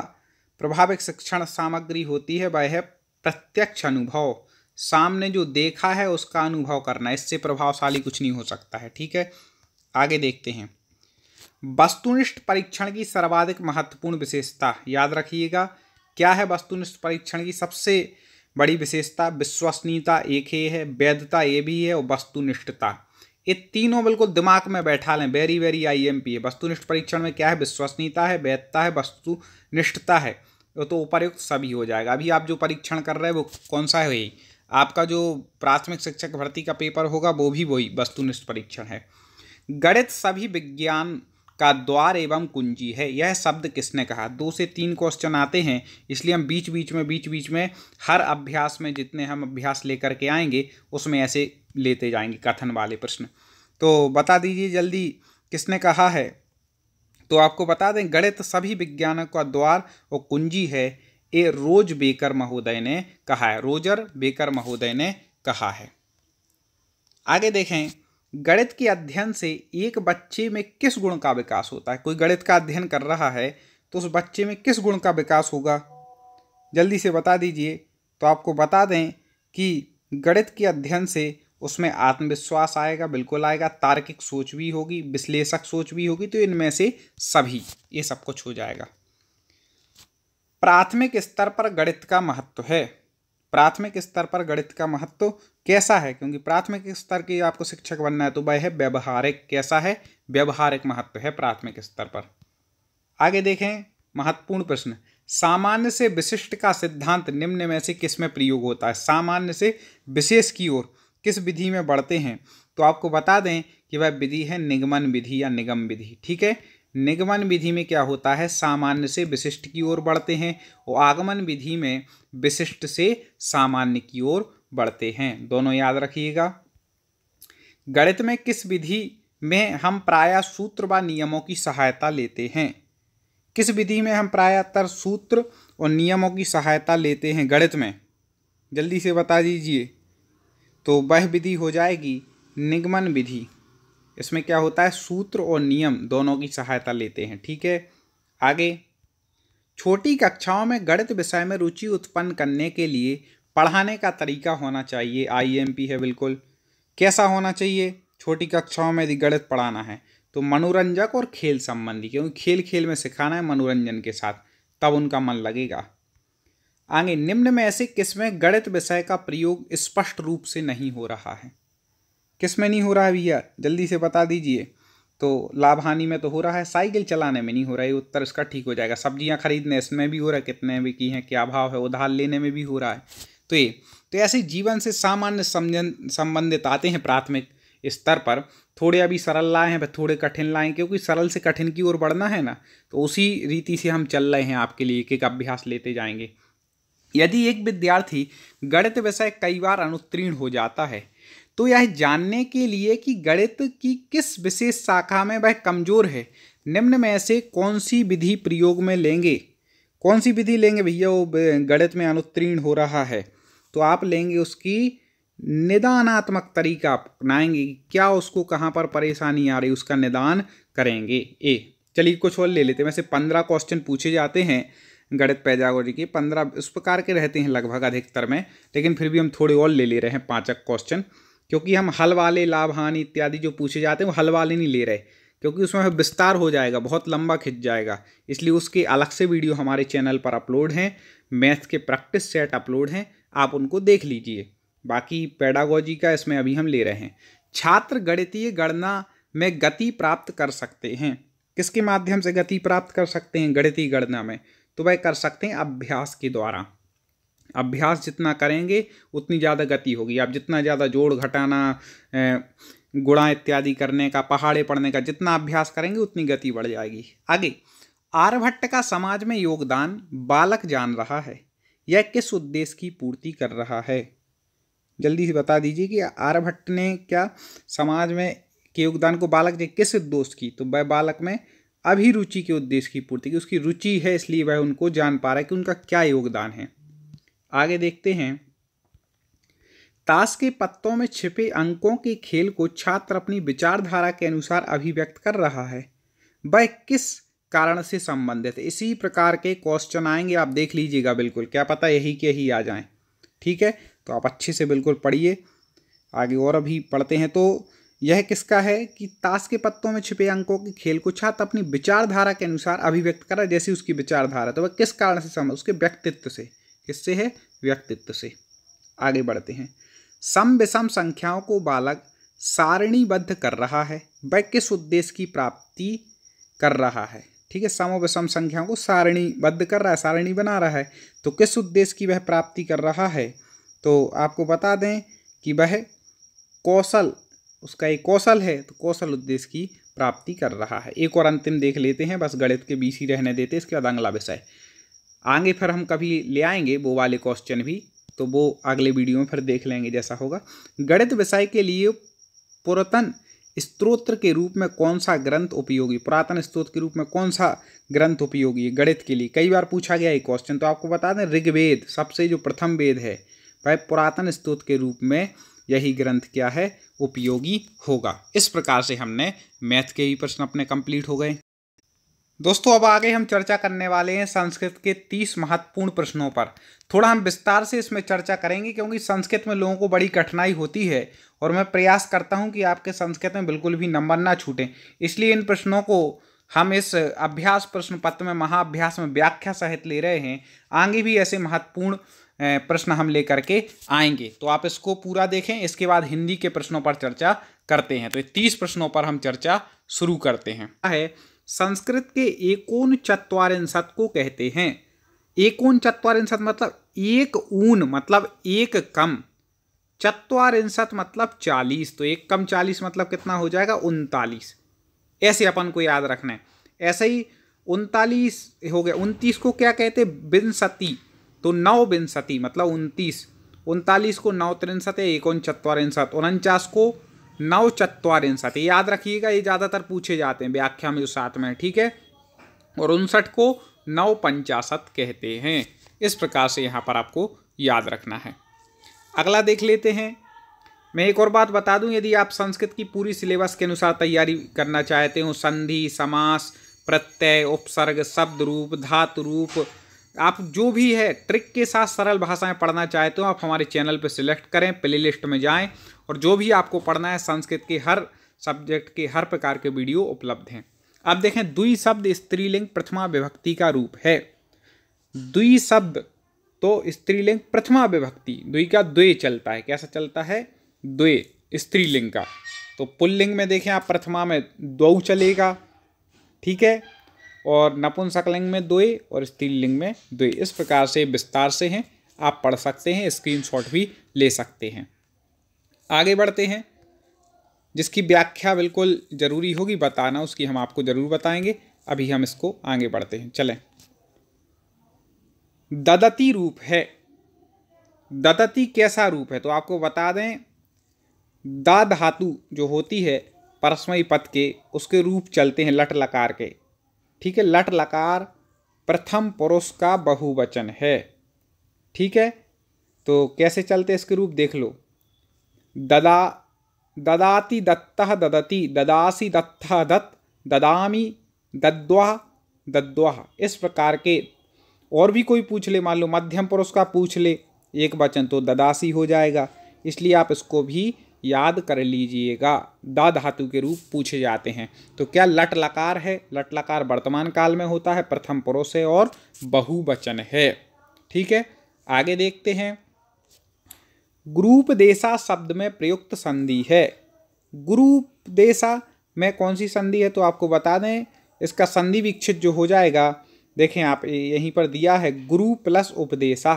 प्रभाविक शिक्षण सामग्री होती है वह है प्रत्यक्ष अनुभव सामने जो देखा है उसका अनुभव करना इससे प्रभावशाली कुछ नहीं हो सकता है ठीक है आगे देखते हैं वस्तुनिष्ठ परीक्षण की सर्वाधिक महत्वपूर्ण विशेषता याद रखिएगा क्या है वस्तुनिष्ठ परीक्षण की सबसे बड़ी विशेषता विश्वसनीयता एक ही है वैधता ये भी है और वस्तुनिष्ठता ये तीनों बिल्कुल दिमाग में बैठा लें very very I M P है वस्तुनिष्ठ परीक्षण में क्या है विश्वसनीयता है वैधता है वस्तुनिष्ठता है वो तो उपरयुक्त सभी हो जाएगा अभी आप जो परीक्षण कर रहे हैं वो कौन सा है आपका जो प्राथमिक शिक्षक भर्ती का पेपर होगा वो भी वही वस्तुनिष्ठ परीक्षण है गणित सभी विज्ञान का द्वार एवं कुंजी है यह शब्द किसने कहा दो से तीन क्वेश्चन आते हैं इसलिए हम बीच बीच में बीच बीच में हर अभ्यास में जितने हम अभ्यास लेकर के आएंगे उसमें ऐसे लेते जाएंगे कथन वाले प्रश्न तो बता दीजिए जल्दी किसने कहा है तो आपको बता दें गणित सभी विज्ञानों का द्वार और कुंजी है ये रोज बेकर महोदय ने कहा है रोजर बेकर महोदय ने कहा है आगे देखें गणित के अध्ययन से एक बच्चे में किस गुण का विकास होता है कोई गणित का अध्ययन कर रहा है तो उस बच्चे में किस गुण का विकास होगा जल्दी से बता दीजिए तो आपको बता दें कि गणित के अध्ययन से उसमें आत्मविश्वास आएगा बिल्कुल आएगा तार्किक सोच भी होगी विश्लेषक सोच भी होगी तो इनमें से सभी ये सब कुछ हो जाएगा प्राथमिक स्तर पर गणित का महत्व है प्राथमिक स्तर पर गणित का महत्व कैसा है क्योंकि प्राथमिक स्तर की आपको शिक्षक बनना है तो वह है व्यवहारिक कैसा है व्यवहारिक महत्व है प्राथमिक स्तर पर आगे देखें महत्वपूर्ण प्रश्न सामान्य से विशिष्ट का सिद्धांत निम्न में से किस में प्रयोग होता है सामान्य से विशेष की ओर किस विधि में बढ़ते हैं तो आपको बता दें कि वह विधि है निगमन विधि या निगम विधि ठीक है निगमन विधि में क्या होता है सामान्य से विशिष्ट की ओर बढ़ते हैं और आगमन विधि में विशिष्ट से सामान्य की ओर बढ़ते हैं दोनों याद रखिएगा गणित में किस विधि में हम प्राय सूत्र व नियमों की सहायता लेते हैं किस विधि में हम प्रायतर सूत्र और नियमों की सहायता लेते हैं गणित में जल्दी से बता दीजिए तो वह विधि हो जाएगी निगमन विधि इसमें क्या होता है सूत्र और नियम दोनों की सहायता लेते हैं ठीक है आगे छोटी कक्षाओं में गणित विषय में रुचि उत्पन्न करने के लिए पढ़ाने का तरीका होना चाहिए आईएमपी है बिल्कुल कैसा होना चाहिए छोटी कक्षाओं में यदि गणित पढ़ाना है तो मनोरंजक और खेल संबंधी क्योंकि खेल खेल में सिखाना है मनोरंजन के साथ तब उनका मन लगेगा आगे निम्न में ऐसी किस्में गणित विषय का प्रयोग स्पष्ट रूप से नहीं हो रहा है किसमें नहीं हो रहा है भैया जल्दी से बता दीजिए तो लाभ हानि में तो हो रहा है साइकिल चलाने में नहीं हो रहा है उत्तर इसका ठीक हो जाएगा सब्जियां खरीदने इसमें भी हो रहा है कितने भी की हैं क्या भाव है उधार लेने में भी हो रहा है तो ये तो ऐसे जीवन से सामान्य समझन संबंधित आते हैं प्राथमिक स्तर पर थोड़े अभी सरल लाए हैं थोड़े कठिन लाए क्योंकि सरल से कठिन की ओर बढ़ना है ना तो उसी रीति से हम चल रहे हैं आपके लिए एक एक अभ्यास लेते जाएंगे यदि एक विद्यार्थी गणित विषय कई बार अनुत्तीर्ण हो जाता है तो यह जानने के लिए कि गणित की किस विशेष शाखा में वह कमजोर है निम्न में से कौन सी विधि प्रयोग में लेंगे कौन सी विधि लेंगे भैया वो गणित में अनुत्तीर्ण हो रहा है तो आप लेंगे उसकी निदानात्मक तरीका अपनाएंगे क्या उसको कहाँ पर परेशानी आ रही उसका निदान करेंगे ए चलिए कुछ और ले लेते हैं वैसे पंद्रह क्वेश्चन पूछे जाते हैं गणित पैजागोरी की पंद्रह उस प्रकार के रहते हैं लगभग अधिकतर में लेकिन फिर भी हम थोड़े और ले ले रहे हैं पाँचक क्वेश्चन क्योंकि हम हल वाले लाभ हानि इत्यादि जो पूछे जाते हैं वो हल वाले नहीं ले रहे क्योंकि उसमें विस्तार हो जाएगा बहुत लंबा खिंच जाएगा इसलिए उसके अलग से वीडियो हमारे चैनल पर अपलोड हैं मैथ के प्रैक्टिस सेट अपलोड हैं आप उनको देख लीजिए बाकी पैडागोजी का इसमें अभी हम ले रहे हैं छात्र गणितीय गणना में गति प्राप्त कर सकते हैं किसके माध्यम से गति प्राप्त कर सकते हैं गणितीय गणना में तो वह कर सकते हैं अभ्यास के द्वारा अभ्यास जितना करेंगे उतनी ज़्यादा गति होगी आप जितना ज़्यादा जोड़ घटाना गुणा इत्यादि करने का पहाड़े पढ़ने का जितना अभ्यास करेंगे उतनी गति बढ़ जाएगी आगे आर्यभट्ट का समाज में योगदान बालक जान रहा है यह किस उद्देश्य की पूर्ति कर रहा है जल्दी से बता दीजिए कि आर्यभट्ट ने क्या समाज में के योगदान को बालक ने किस दोष की तो वह बालक में अभिरुचि के उद्देश्य की पूर्ति की उसकी रुचि है इसलिए वह उनको जान पा रहा है कि उनका क्या योगदान है आगे देखते हैं ताश के पत्तों में छिपे अंकों के खेल को छात्र अपनी विचारधारा के अनुसार अभिव्यक्त कर रहा है वह किस कारण से संबंधित है इसी प्रकार के क्वेश्चन आएंगे आप देख लीजिएगा बिल्कुल क्या पता यही के ही आ जाएं ठीक है तो आप अच्छे से बिल्कुल पढ़िए आगे और अभी पढ़ते हैं तो यह किसका है कि ताश के पत्तों में छिपे अंकों के खेल को छात्र अपनी विचारधारा के अनुसार अभिव्यक्त कर रहा है जैसी उसकी विचारधारा तो वह किस कारण से संबंध उसके व्यक्तित्व से किससे है व्यक्तित्व से आगे बढ़ते हैं सम विषम संख्याओं को बालक सारणीबद्ध कर रहा है वह किस उद्देश्य की प्राप्ति कर रहा है ठीक है सम विषम संख्याओं को सारणीबद्ध कर रहा है सारणी बना रहा है तो किस उद्देश्य की वह प्राप्ति कर रहा है तो आपको बता दें कि वह कौशल उसका एक कौशल है तो कौशल उद्देश्य की प्राप्ति कर रहा है एक और अंतिम देख लेते हैं बस गणित के बीच ही रहने देते इसके बाद अगला विषय आगे फिर हम कभी ले आएंगे वो वाले क्वेश्चन भी तो वो अगले वीडियो में फिर देख लेंगे जैसा होगा गणित विषय के लिए पुरातन स्त्रोत्र के रूप में कौन सा ग्रंथ उपयोगी पुरातन स्त्रोत्र के रूप में कौन सा ग्रंथ उपयोगी गणित के लिए कई बार पूछा गया है क्वेश्चन तो आपको बता दें ऋग्वेद सबसे जो प्रथम वेद है वह पुरातन स्त्रोत के रूप में यही ग्रंथ क्या है उपयोगी होगा इस प्रकार से हमने मैथ के ही प्रश्न अपने कंप्लीट हो गए दोस्तों अब आगे हम चर्चा करने वाले हैं संस्कृत के तीस महत्वपूर्ण प्रश्नों पर थोड़ा हम विस्तार से इसमें चर्चा करेंगे क्योंकि संस्कृत में लोगों को बड़ी कठिनाई होती है और मैं प्रयास करता हूं कि आपके संस्कृत में बिल्कुल भी नंबर ना छूटें इसलिए इन प्रश्नों को हम इस अभ्यास प्रश्न पत्र में महाअभ्यास में व्याख्या सहित ले रहे हैं आगे भी ऐसे महत्वपूर्ण प्रश्न हम लेकर के आएंगे तो आप इसको पूरा देखें इसके बाद हिंदी के प्रश्नों पर चर्चा करते हैं तो तीस प्रश्नों पर हम चर्चा शुरू करते हैं है संस्कृत के एकोन चत्वारिंशत को कहते हैं एकोन चत्वारिंशत मतलब एक ऊन मतलब एक कम चत्वारिंशत मतलब चालीस तो एक कम चालीस मतलब कितना हो जाएगा उनतालीस ऐसे अपन को याद रखना है ऐसे ही उनतालीस हो गया उनतीस को क्या कहते हैं विंसती तो नौ विंशति मतलब उनतीस उनतालीस को नौ त्रिंसत है एकोन चत्वारिंसत उनचास को नौ चत्वारिंसत याद रखिएगा ये ज़्यादातर पूछे जाते हैं व्याख्या में जो साथ में ठीक है और उनसठ को नौ पंचाशत कहते हैं इस प्रकार से यहाँ पर आपको याद रखना है अगला देख लेते हैं मैं एक और बात बता दूं यदि आप संस्कृत की पूरी सिलेबस के अनुसार तैयारी करना चाहते हो संधि समास प्रत्यय उपसर्ग शब्द रूप धातु रूप आप जो भी है ट्रिक के साथ सरल भाषाएं पढ़ना चाहते हो आप हमारे चैनल पर सिलेक्ट करें प्ले लिस्ट में जाएं और जो भी आपको पढ़ना है संस्कृत के हर सब्जेक्ट के हर प्रकार के वीडियो उपलब्ध हैं अब देखें द्वि शब्द स्त्रीलिंग प्रथमा विभक्ति का रूप है दुई शब्द तो स्त्रीलिंग प्रथमा विभक्ति दुई का द्वे चलता है कैसा चलता है द्वे स्त्रीलिंग का तो पुल्लिंग में देखें आप प्रथमा में द्व चलेगा ठीक है और नपुंसकलिंग में द्वे और स्त्रीलिंग में द्वे इस प्रकार से विस्तार से हैं आप पढ़ सकते हैं स्क्रीनशॉट भी ले सकते हैं आगे बढ़ते हैं जिसकी व्याख्या बिल्कुल ज़रूरी होगी बताना उसकी हम आपको ज़रूर बताएंगे अभी हम इसको आगे बढ़ते हैं चलें ददती रूप है ददती कैसा रूप है तो आपको बता दें दा धातु जो होती है परस्मयी पद के उसके रूप चलते हैं लट लकार के ठीक है लट लकार प्रथम पुरुष का बहुवचन है ठीक है तो कैसे चलते इसके रूप देख लो ददा ददाति दत्त ददति ददासी दत्त दत्त ददामी दद्वा दद्वा इस प्रकार के और भी कोई पूछ ले मान लो मध्यम पुरुष का पूछ ले एक वचन तो ददासी हो जाएगा इसलिए आप इसको भी याद कर लीजिएगा दा धातु के रूप पूछे जाते हैं तो क्या लट लकार है लट लकार वर्तमान काल में होता है प्रथम पुरुष है और बहुवचन है ठीक है आगे देखते हैं ग्रुप देशा शब्द में प्रयुक्त संधि है ग्रुप देशा में कौन सी संधि है तो आपको बता दें इसका संधि विक्षित जो हो जाएगा देखें आप यहीं पर दिया है गुरु प्लस उपदेशा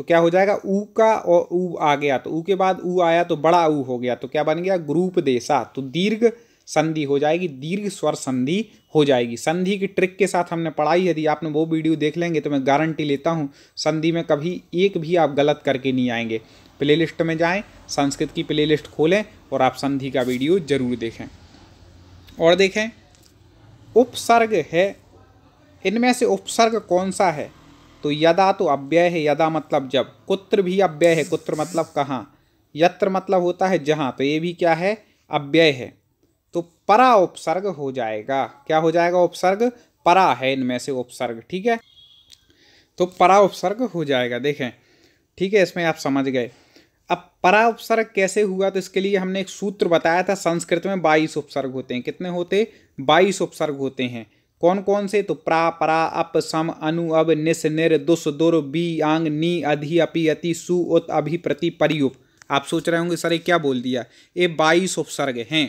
तो क्या हो जाएगा ऊ का और ऊ आ गया तो ऊ के बाद ऊ आया तो बड़ा ऊ हो गया तो क्या बन गया ग्रुप देशा तो दीर्घ संधि हो जाएगी दीर्घ स्वर संधि हो जाएगी संधि की ट्रिक के साथ हमने पढ़ाई यदि आपने वो वीडियो देख लेंगे तो मैं गारंटी लेता हूँ संधि में कभी एक भी आप गलत करके नहीं आएंगे प्लेलिस्ट में जाएं संस्कृत की प्लेलिस्ट खोलें और आप संधि का वीडियो जरूर देखें और देखें उपसर्ग है इनमें से उपसर्ग कौन सा है तो यदा तो अव्यय है यदा मतलब जब कुत्र भी अव्यय है कुत्र मतलब कहाँ यत्र मतलब होता है जहाँ तो ये भी क्या है अव्यय है तो परा उपसर्ग हो जाएगा क्या हो जाएगा उपसर्ग परा है इनमें से उपसर्ग ठीक है तो परा उपसर्ग हो जाएगा देखें ठीक है इसमें आप समझ गए अब परा उपसर्ग कैसे हुआ तो इसके लिए हमने एक सूत्र बताया था संस्कृत में बाईस उपसर्ग होते हैं कितने होते बाईस उपसर्ग होते हैं कौन कौन से तो प्रा परा अप सम अनु अब निस निर दुस दुर बी आंग नी अधि अपि अति सु उत अभि प्रति परियुप आप सोच रहे होंगे सर ये क्या बोल दिया ये बाईस उपसर्ग हैं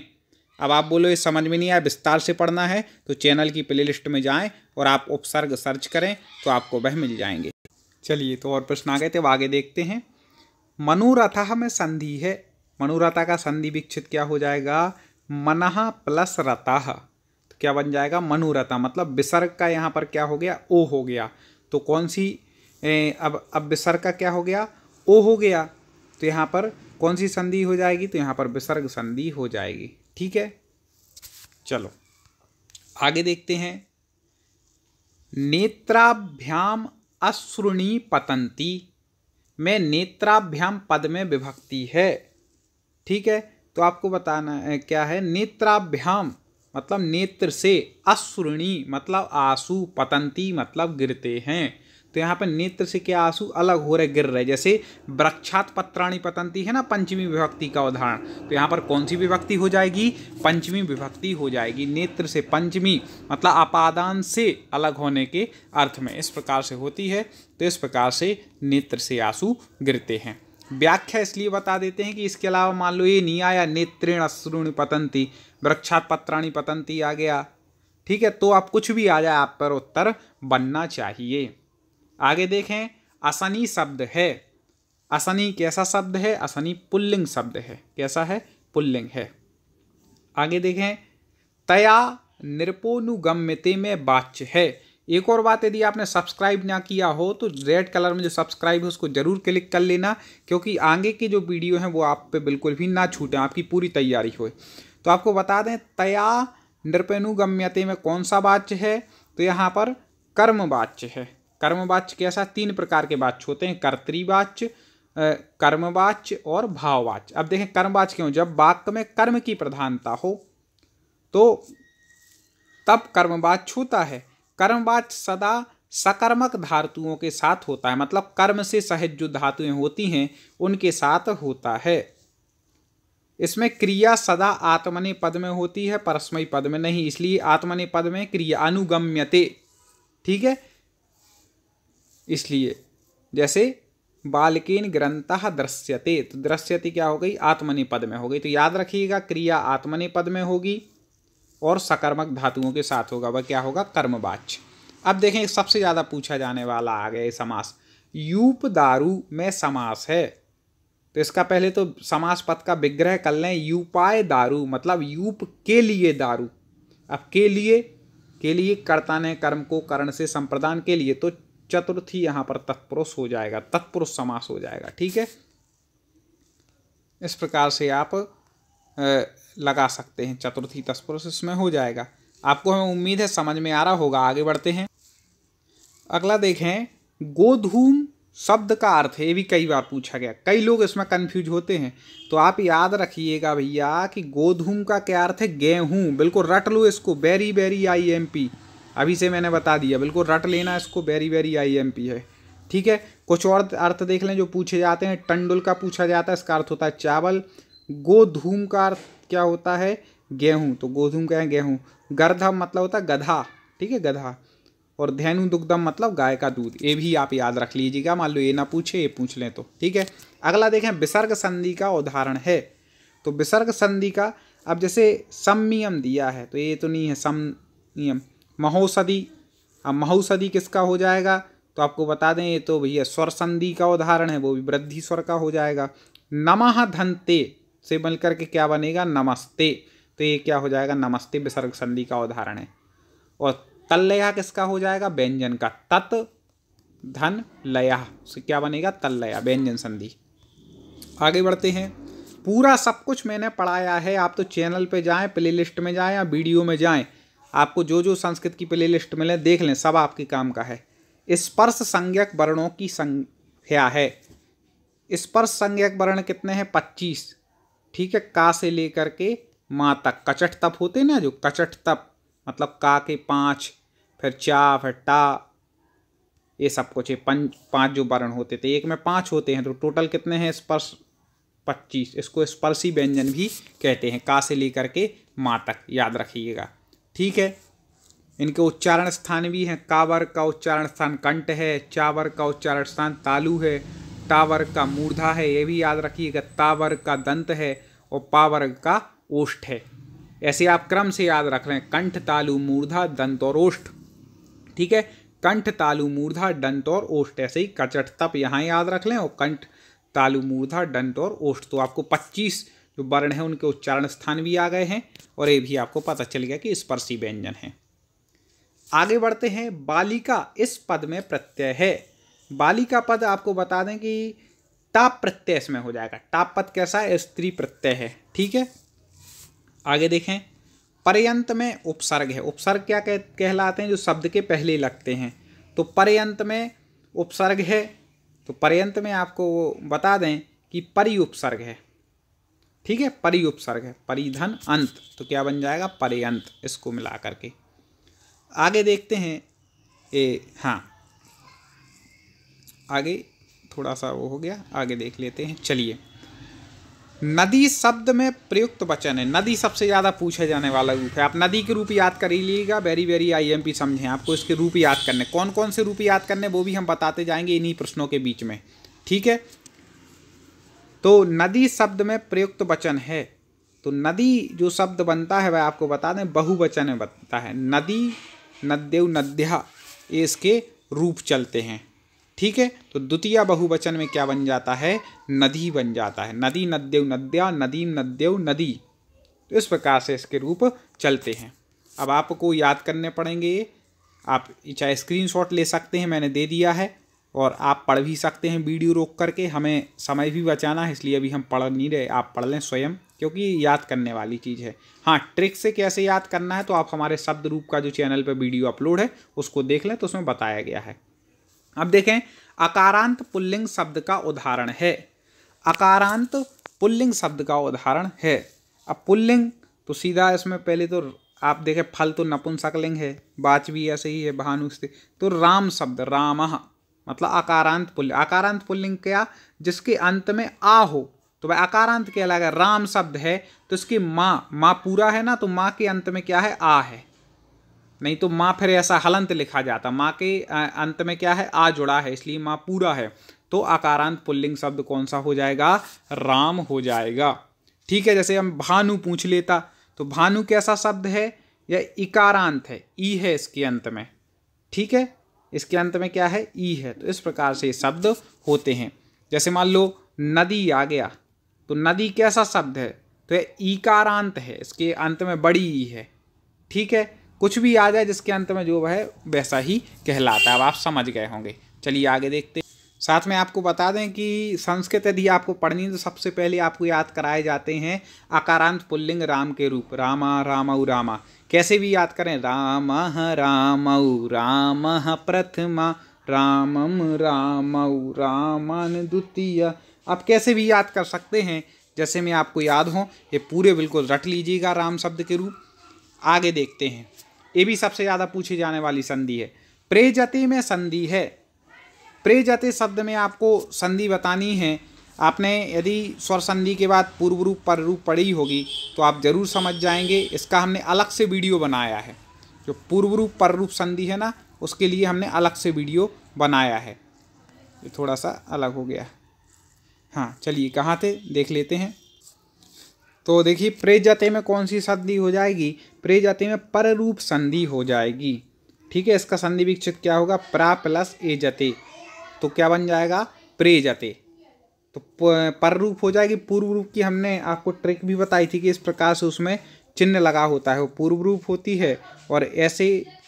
अब आप बोलो ये समझ में नहीं आया विस्तार से पढ़ना है तो चैनल की प्लेलिस्ट में जाएं और आप उपसर्ग सर्च करें तो आपको वह मिल जाएंगे चलिए तो और प्रश्न आ गए थे अब आगे देखते हैं मनोरथा में संधि है मनोरथा का संधि विक्षित क्या हो जाएगा मनहा प्लस रता क्या बन जाएगा मनुरता मतलब विसर्ग का यहाँ पर क्या हो गया ओ हो गया तो कौन सी ए, अब अब विसर्ग का क्या हो गया ओ हो गया तो यहाँ पर कौन सी संधि हो जाएगी तो यहाँ पर विसर्ग संधि हो जाएगी ठीक है चलो आगे देखते हैं नेत्राभ्याम अश्रुणी पतंती में नेत्राभ्याम पद में विभक्ति है ठीक है तो आपको बताना है क्या है नेत्राभ्याम मतलब नेत्र से अश्रुणी मतलब आंसू पतंती मतलब गिरते हैं तो यहाँ पर नेत्र से क्या आंसू अलग हो रहे गिर रहे जैसे वृक्षात पत्राणी पतंती है ना पंचमी विभक्ति का उदाहरण तो यहाँ पर कौन सी विभक्ति हो जाएगी पंचमी विभक्ति हो जाएगी नेत्र से पंचमी मतलब अपादान से अलग होने के अर्थ में इस प्रकार से होती है तो इस प्रकार से नेत्र से आंसू गिरते हैं व्याख्या इसलिए बता देते हैं कि इसके अलावा मान लो ये नहीं आया नेत्रेण अश्रुण पतंती वृक्षात पत्राणी पतंती आ गया ठीक है तो आप कुछ भी आ जाए आप पर उत्तर बनना चाहिए आगे देखें असनी शब्द है असनी कैसा शब्द है असनी पुल्लिंग शब्द है कैसा है पुल्लिंग है आगे देखें तया निरपोनुगम्यते में बाच्य है एक और बात यदि आपने सब्सक्राइब ना किया हो तो रेड कलर में जो सब्सक्राइब है उसको ज़रूर क्लिक कर लेना क्योंकि आगे के जो वीडियो हैं वो आप पे बिल्कुल भी ना छूटें आपकी पूरी तैयारी हो तो आपको बता दें तया नृपेनुगम्यते में कौन सा वाच्य है तो यहाँ पर कर्म वाच्य है कर्म वाच्य कैसा तीन प्रकार के वाच्य होते हैं कर्तरीवाच्य कर्मवाच्य और भाववाच्य अब देखें कर्मवाच्य क्यों जब वाक्य में कर्म की प्रधानता हो तो तब कर्मवाच्य होता है कर्मवाच्य सदा सकर्मक धातुओं के साथ होता है मतलब कर्म से सहज जो धातुएं होती हैं उनके साथ होता है इसमें क्रिया सदा आत्मने पद में होती है परस्मयी पद में नहीं इसलिए आत्मने पद में क्रिया अनुगम्यते ठीक है इसलिए जैसे बालकेन ग्रंथ दृश्यते तो दृश्यते क्या हो गई आत्मने पद में हो गई तो याद रखिएगा क्रिया आत्मने पद में होगी और सकर्मक धातुओं के साथ होगा वह क्या होगा कर्मवाच्य अब देखें सबसे ज़्यादा पूछा जाने वाला आ गया समास यूप दारू में समास है तो इसका पहले तो समास पद का विग्रह कर लें यूपाय दारू मतलब यूप के लिए दारू अब के लिए के लिए कर्ता ने कर्म को करण से संप्रदान के लिए तो चतुर्थी यहाँ पर तत्पुरुष हो जाएगा तत्पुरुष समास हो जाएगा ठीक है इस प्रकार से आप लगा सकते हैं चतुर्थी तत्पुरुष इसमें हो जाएगा आपको हमें उम्मीद है समझ में आ रहा होगा आगे बढ़ते हैं अगला देखें गोधूम शब्द का अर्थ है ये भी कई बार पूछा गया कई लोग इसमें कन्फ्यूज होते हैं तो आप याद रखिएगा भैया कि गोधूम का क्या अर्थ है गेहूँ बिल्कुल रट लो इसको very very I M P अभी से मैंने बता दिया बिल्कुल रट लेना इसको very very I M P है ठीक है कुछ और अर्थ देख लें जो पूछे जाते हैं टंडुल का पूछा जाता है इसका अर्थ होता है चावल गोधूम का अर्थ क्या होता है गेहूँ तो गोधूम क्या है गेहूँ गर्धा मतलब होता है गधा ठीक है गधा और धैनु दुग्धम मतलब गाय का दूध ये भी आप याद रख लीजिएगा मान लो ये ना पूछे ये पूछ लें तो ठीक है अगला देखें विसर्ग संधि का उदाहरण है तो विसर्ग संधि का अब जैसे सम्मियम दिया है तो ये तो नहीं है सम नियम अब महौषधि किसका हो जाएगा तो आपको बता दें ये तो भैया स्वर संधि का उदाहरण है वो भी वृद्धि स्वर का हो जाएगा नमः धनते से मिल करके क्या बनेगा नमस्ते तो ये क्या हो जाएगा नमस्ते विसर्ग संधि का उदाहरण है और तल्लया किसका हो जाएगा व्यंजन का तत् धन लया से क्या बनेगा तल्लया व्यंजन संधि आगे बढ़ते हैं पूरा सब कुछ मैंने पढ़ाया है आप तो चैनल पे जाएं प्लेलिस्ट में जाएं या वीडियो में जाएं आपको जो जो संस्कृत की प्लेलिस्ट मिले देख लें सब आपके काम का है स्पर्श संज्ञक वर्णों की संख्या है स्पर्श संज्ञक वर्ण कितने हैं पच्चीस ठीक है का से लेकर के माँ तक कचट तप होते ना जो कचट तप मतलब का के पाँच फिर चा फिर टा ये सब कुछ है पंच पाँच जो वर्ण होते थे एक में पाँच होते हैं तो टोटल कितने हैं स्पर्श पच्चीस इसको स्पर्शी व्यंजन भी कहते हैं का से लेकर के माँ तक याद रखिएगा ठीक है इनके उच्चारण स्थान भी हैं कावर का उच्चारण स्थान कंठ है चावर का उच्चारण स्थान तालु है टावर का मूर्धा है ये भी याद रखिएगा तावर का दंत है और पावर का ओष्ठ है ऐसे आप क्रम से याद रख रहे हैं कंठ तालु मूर्धा दंत और ओष्ठ ठीक है कंठ तालु मूर्धा दंत और ओष्ट ऐसे ही कचट तप यहाँ याद रख लें और कंठ तालु मूर्धा दंत और ओष्ट तो आपको पच्चीस जो वर्ण हैं उनके उच्चारण स्थान भी आ गए हैं और ये भी आपको पता चल गया कि स्पर्शी व्यंजन है आगे बढ़ते हैं बालिका इस पद में प्रत्यय है बालिका पद आपको बता दें कि ताप प्रत्यय इसमें हो जाएगा टाप पद कैसा है स्त्री प्रत्यय है ठीक है आगे देखें पर्यंत में उपसर्ग है उपसर्ग क्या कह कहलाते हैं जो शब्द के पहले लगते हैं तो पर्यंत में उपसर्ग है तो पर्यंत में आपको वो बता दें कि परि उपसर्ग है ठीक है परि उपसर्ग है परिधन अंत तो क्या बन जाएगा पर्यंत इसको मिला करके आगे देखते हैं ए हाँ आगे थोड़ा सा वो हो गया आगे देख लेते हैं चलिए नदी शब्द में प्रयुक्त वचन है नदी सबसे ज़्यादा पूछे जाने वाला रूप है आप नदी के रूप याद कर ही लीजिएगा वेरी वेरी आईएमपी समझें आपको इसके रूप याद करने कौन कौन से रूप याद करने वो भी हम बताते जाएंगे इन्हीं प्रश्नों के बीच में ठीक है तो नदी शब्द में प्रयुक्त वचन है तो नदी जो शब्द बनता है वह आपको बता दें बहुवचन में बनता है नदी नद्यव नद्या ये इसके रूप चलते हैं ठीक है तो द्वितीय बहुवचन में क्या बन जाता है नदी बन जाता है नदी नद्यव नद्या नदी नद्यव नदी तो इस प्रकार से इसके रूप चलते हैं अब आपको याद करने पड़ेंगे आप चाहे स्क्रीन ले सकते हैं मैंने दे दिया है और आप पढ़ भी सकते हैं वीडियो रोक करके हमें समय भी बचाना है इसलिए अभी हम पढ़ नहीं रहे आप पढ़ लें स्वयं क्योंकि याद करने वाली चीज़ है हाँ ट्रिक से कैसे याद करना है तो आप हमारे शब्द रूप का जो चैनल पर वीडियो अपलोड है उसको देख लें तो उसमें बताया गया है अब देखें अकारांत पुल्लिंग शब्द का उदाहरण है अकारांत पुल्लिंग शब्द का उदाहरण है अब पुल्लिंग तो सीधा इसमें पहले तो आप देखें फल तो नपुंसकलिंग है बाच भी ऐसे ही है भानु से तो राम शब्द राम मतलब अकारांत पुल्लिंग अकारांत पुल्लिंग क्या जिसके अंत में आ हो तो भाई अकारांत अलावा राम शब्द है तो इसकी माँ माँ पूरा है ना तो माँ के अंत में क्या है आ है नहीं तो माँ फिर ऐसा हलंत लिखा जाता माँ के अंत में क्या है आ जुड़ा है इसलिए माँ पूरा है तो आकारांत पुल्लिंग शब्द कौन सा हो जाएगा राम हो जाएगा ठीक है जैसे हम भानु पूछ लेता तो भानु कैसा शब्द है यह इकारांत है ई है इसके अंत में ठीक है इसके अंत में क्या है ई है तो इस प्रकार से ये शब्द होते हैं जैसे मान लो नदी आ गया तो नदी कैसा शब्द है तो यह इकारांत है इसके अंत में बड़ी ई है ठीक है कुछ भी आ जाए जिसके अंत में जो है वैसा ही कहलाता है अब आप समझ गए होंगे चलिए आगे देखते साथ में आपको बता दें कि संस्कृत यदि आपको पढ़नी है तो सबसे पहले आपको याद कराए जाते हैं आकारांत पुल्लिंग राम के रूप रामा रामऊ रामा कैसे भी याद करें राम रामऊ राम प्रथमा रामम रामऊ रामन द्वितीय आप कैसे भी याद कर सकते हैं जैसे मैं आपको याद हो ये पूरे बिल्कुल रट लीजिएगा राम शब्द के रूप आगे देखते हैं ये भी सबसे ज़्यादा पूछी जाने वाली संधि है प्रेजते में संधि है प्रेजते शब्द में आपको संधि बतानी है आपने यदि स्वर संधि के बाद पूर्व रूप पर रूप पढ़ी होगी तो आप ज़रूर समझ जाएंगे इसका हमने अलग से वीडियो बनाया है जो पूर्व रूप पर रूप संधि है ना उसके लिए हमने अलग से वीडियो बनाया है ये थोड़ा सा अलग हो गया हाँ चलिए कहाँ थे देख लेते हैं तो देखिए प्रे में कौन सी संधि हो जाएगी प्रे में पर रूप संधि हो जाएगी ठीक है इसका संधि विक्षित क्या होगा प्रा प्लस ए जते तो क्या बन जाएगा प्रे जते तो पर रूप हो जाएगी पूर्व रूप की हमने आपको ट्रिक भी बताई थी कि इस प्रकार से उसमें चिन्ह लगा होता है वो पूर्व रूप होती है और ऐसे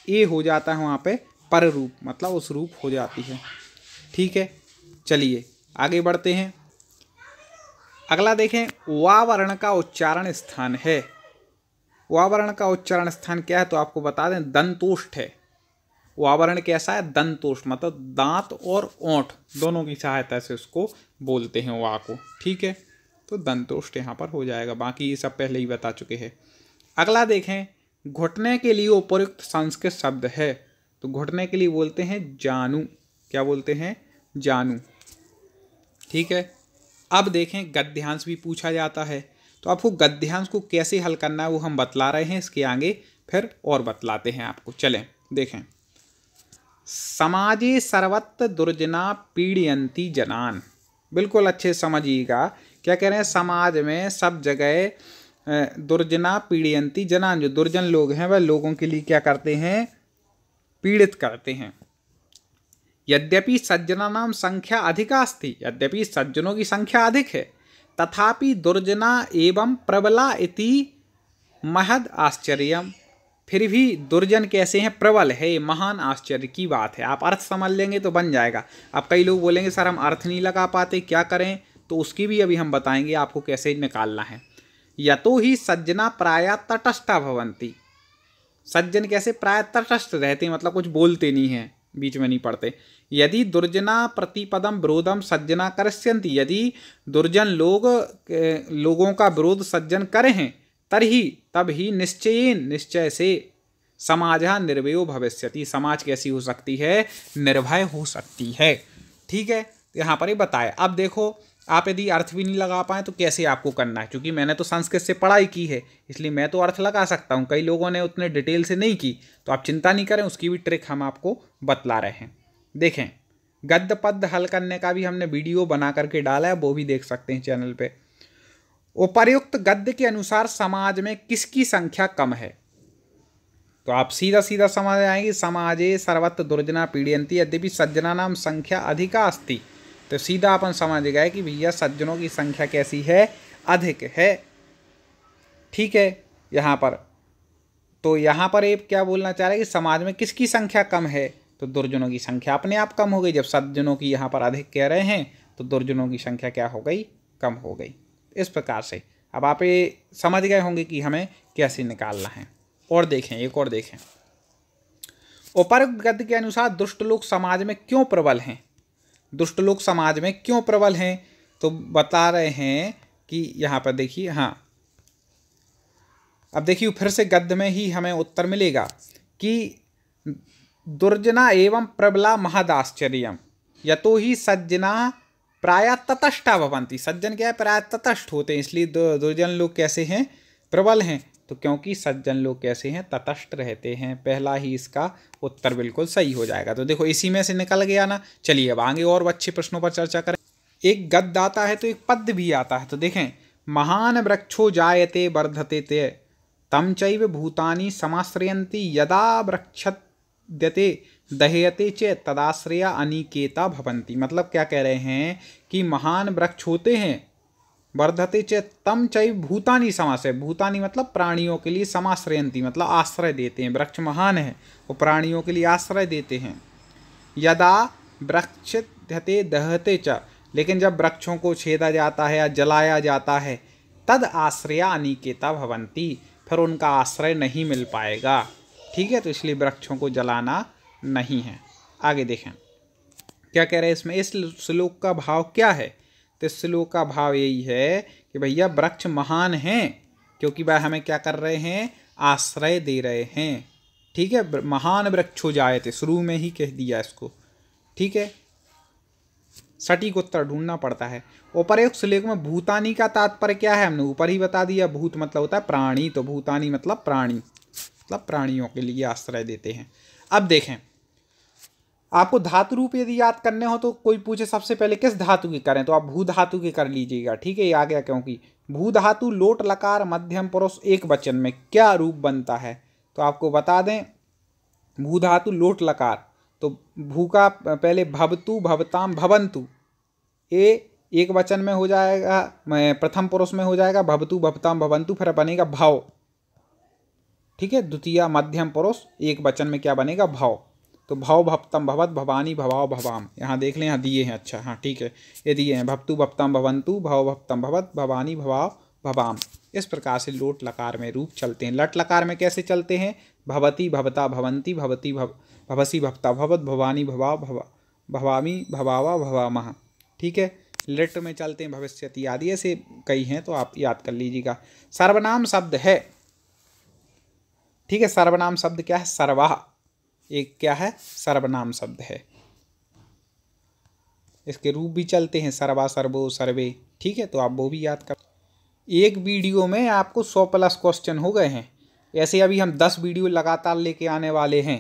ए हो जाता है वहाँ पे पर रूप मतलब उस रूप हो जाती है ठीक है चलिए आगे बढ़ते हैं अगला देखें वा वर्ण का उच्चारण स्थान है वा वर्ण का उच्चारण स्थान क्या है तो आपको बता दें दंतुष्ट है वा वर्ण कैसा है दंतुष्ट मतलब दांत और ओंठ दोनों की सहायता से उसको बोलते हैं वा को ठीक है तो दंतुष्ट यहाँ पर हो जाएगा बाकी ये सब पहले ही बता चुके हैं अगला देखें घुटने के लिए उपयुक्त संस्कृत शब्द है तो घुटने के लिए बोलते हैं जानू क्या बोलते हैं जानू ठीक है अब देखें गद्यांश भी पूछा जाता है तो आपको गद्यांश को कैसे हल करना है वो हम बतला रहे हैं इसके आगे फिर और बतलाते हैं आपको चलें देखें समाजे सर्वत्र दुर्जना पीड़यंती जनान बिल्कुल अच्छे समझिएगा क्या कह रहे हैं समाज में सब जगह दुर्जना पीड़यंती जनान जो दुर्जन लोग हैं वह लोगों के लिए क्या करते हैं पीड़ित करते हैं यद्यपि नाम संख्या अधिका अस्ति यद्यपि सज्जनों की संख्या अधिक है तथापि दुर्जना एवं प्रबला इति महद आश्चर्य फिर भी दुर्जन कैसे हैं प्रबल है ये महान आश्चर्य की बात है आप अर्थ समझ लेंगे तो बन जाएगा अब कई लोग बोलेंगे सर हम अर्थ नहीं लगा पाते क्या करें तो उसकी भी अभी हम बताएंगे आपको कैसे निकालना है तो ही सज्जना प्राय तटस्था भवंती सज्जन कैसे प्राय तटस्थ रहते हैं मतलब कुछ बोलते नहीं हैं बीच में नहीं पढ़ते यदि दुर्जना प्रतिपदम विरोधम सज्जना कर यदि दुर्जन लोग लोगों का विरोध सज्जन करें हैं ही तब ही निश्चय निश्चय से समाज निर्भयो भविष्यति समाज कैसी हो सकती है निर्भय हो सकती है ठीक है यहाँ पर ये बताए अब देखो आप यदि अर्थ भी नहीं लगा पाएँ तो कैसे आपको करना है क्योंकि मैंने तो संस्कृत से पढ़ाई की है इसलिए मैं तो अर्थ लगा सकता हूँ कई लोगों ने उतने डिटेल से नहीं की तो आप चिंता नहीं करें उसकी भी ट्रिक हम आपको बतला रहे हैं देखें गद्य पद हल करने का भी हमने वीडियो बना करके डाला है वो भी देख सकते हैं चैनल पर उपर्युक्त गद्य के अनुसार समाज में किसकी संख्या कम है तो आप सीधा सीधा समझ आएंगे समाजे सर्वत्र दुर्जना पीड़ियंती यद्यपि सज्जना नाम संख्या अधिका अस्थित तो सीधा अपन समझ गए कि भैया सज्जनों की संख्या कैसी है अधिक है ठीक है यहाँ पर तो यहाँ पर एक क्या बोलना चाह रहे हैं कि समाज में किसकी संख्या कम है तो दुर्जनों की संख्या अपने आप कम हो गई जब सज्जनों की यहाँ पर अधिक कह रहे हैं तो दुर्जनों की संख्या क्या हो गई कम हो गई इस प्रकार से अब आप ये समझ गए होंगे कि हमें कैसे निकालना है और देखें एक और देखें उपरोक्त गद्य के अनुसार दुष्ट लोग समाज में क्यों प्रबल हैं दुष्ट लोग समाज में क्यों प्रबल हैं तो बता रहे हैं कि यहाँ पर देखिए हाँ अब देखिए फिर से गद्य में ही हमें उत्तर मिलेगा कि दुर्जना एवं प्रबला महदाश्चर्य यतो ही सज्जना प्राय ततष्ठा भवंती सज्जन क्या है प्राय ततष्ठ होते हैं इसलिए दुर्जन लोग कैसे हैं प्रबल हैं तो क्योंकि सज्जन लोग कैसे हैं तटस्थ रहते हैं पहला ही इसका उत्तर बिल्कुल सही हो जाएगा तो देखो इसी में से निकल गया ना चलिए अब आगे और अच्छे प्रश्नों पर चर्चा करें एक गद्द आता है तो एक पद भी आता है तो देखें महान वृक्षो जायते वर्धते ते तम चैव भूतानी समाश्रयंती यदा वृक्षते दहेते चे तदाश्रया अनिकेता भवंती मतलब क्या कह रहे हैं कि महान वृक्ष होते हैं वर्धते चे तम चय भूतानी है भूतानी मतलब प्राणियों के लिए समाश्रयंती मतलब आश्रय देते हैं वृक्ष महान है वो प्राणियों के लिए आश्रय देते हैं यदा वृक्ष धते दहते च लेकिन जब वृक्षों को छेदा जाता है या जलाया जाता है तद आश्रया अनिकेता भवंती फिर उनका आश्रय नहीं मिल पाएगा ठीक है तो इसलिए वृक्षों को जलाना नहीं है आगे देखें क्या कह रहे हैं इसमें इस श्लोक का भाव क्या है तो इस श्लोक का भाव यही है कि भैया वृक्ष महान हैं क्योंकि वह हमें क्या कर रहे हैं आश्रय दे रहे हैं ठीक है महान वृक्ष हो जाए थे तो शुरू में ही कह दिया इसको ठीक है सटीक उत्तर ढूंढना पड़ता है उपरयुक्त श्लेख में भूतानी का तात्पर्य क्या है हमने ऊपर ही बता दिया भूत मतलब होता है प्राणी तो भूतानी मतलब प्राणी मतलब प्राणियों के लिए आश्रय देते हैं अब देखें आपको धातु रूप यदि याद करने हो तो कोई पूछे सबसे पहले किस धातु की करें तो आप भू धातु की कर लीजिएगा ठीक है ये आ गया क्योंकि भू धातु लोट लकार मध्यम पुरुष एक वचन में क्या रूप बनता है तो आपको बता दें भू धातु लोट लकार तो भू का पहले भवतु भवताम भवंतु ए एक वचन में हो जाएगा प्रथम पुरुष में हो जाएगा भवतु भवताम भवंतु फिर बनेगा भाव ठीक है द्वितीय मध्यम पुरुष एक वचन में क्या बनेगा भाव तो भव भक्तम भवत भवानी भवाव भवाम यहाँ देख लें यहाँ दिए हैं अच्छा हाँ ठीक है ये दिए हैं भक्तु भक्तम भवंतु भव भक्तम भवत भवानी भवाव भवाम इस प्रकार से लोट लकार में रूप चलते हैं लट लकार में कैसे चलते हैं भवती भवता भवंती भवती भव भवसी भक्ता भवत भवानी भवाव भवा भवामी भवावा भवामह ठीक है लट में चलते हैं भविष्य आदि ऐसे कई हैं तो आप याद कर लीजिएगा सर्वनाम शब्द है ठीक है सर्वनाम शब्द क्या है सर्वाह एक क्या है सर्वनाम शब्द है इसके रूप भी चलते हैं सर्वा सर्वो सर्वे ठीक है तो आप वो भी याद कर एक वीडियो में आपको सौ प्लस क्वेश्चन हो गए हैं ऐसे अभी हम दस वीडियो लगातार लेके आने वाले हैं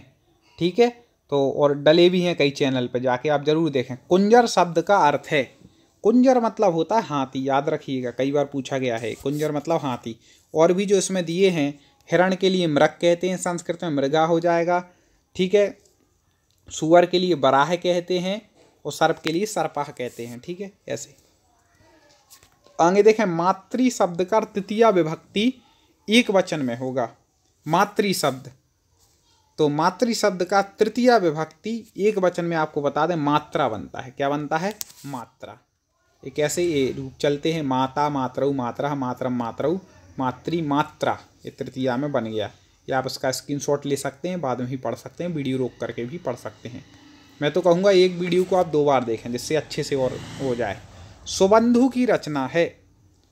ठीक है तो और डले भी हैं कई चैनल पर जाके आप ज़रूर देखें कुंजर शब्द का अर्थ है कुंजर मतलब होता है हाथी याद रखिएगा कई बार पूछा गया है कुंजर मतलब हाथी और भी जो इसमें दिए हैं हिरण के लिए मृग कहते हैं संस्कृत में मृगा हो जाएगा ठीक है सुअर के लिए बराह कहते हैं और सर्प के लिए सर्पाह कहते हैं ठीक है ऐसे आगे देखें मातृ शब्द का तृतीय विभक्ति एक वचन में होगा मातृ शब्द तो मातृ शब्द का तृतीय विभक्ति एक वचन में आपको बता दें मात्रा बनता है क्या बनता है मात्रा ये कैसे ये रूप चलते हैं माता मातरऊ मात्रा मातरम मातरऊ मातृ मात्रा ये तृतीया में बन गया या आप इसका स्क्रीन ले सकते हैं बाद में भी पढ़ सकते हैं वीडियो रोक करके भी पढ़ सकते हैं मैं तो कहूँगा एक वीडियो को आप दो बार देखें जिससे अच्छे से और हो जाए सुबंधु की रचना है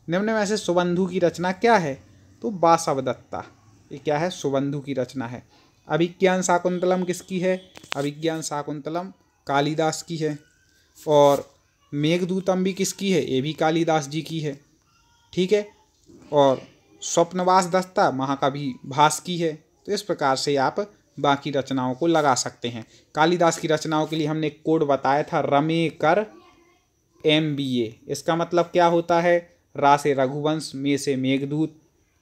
निम्न में से सुबंधु की रचना क्या है तो बासवदत्ता ये क्या है सुबंधु की रचना है अभिज्ञान शाकुंतलम किसकी है अभिज्ञान शाकुंतलम कालिदास की है और मेघदूतम भी किसकी है ये भी कालिदास जी की है ठीक है और स्वप्नवास दस्ता महाकवि भास की है तो इस प्रकार से आप बाकी रचनाओं को लगा सकते हैं कालिदास की रचनाओं के लिए हमने कोड बताया था रमे कर एम बी ए इसका मतलब क्या होता है रा से रघुवंश मे से मेघदूत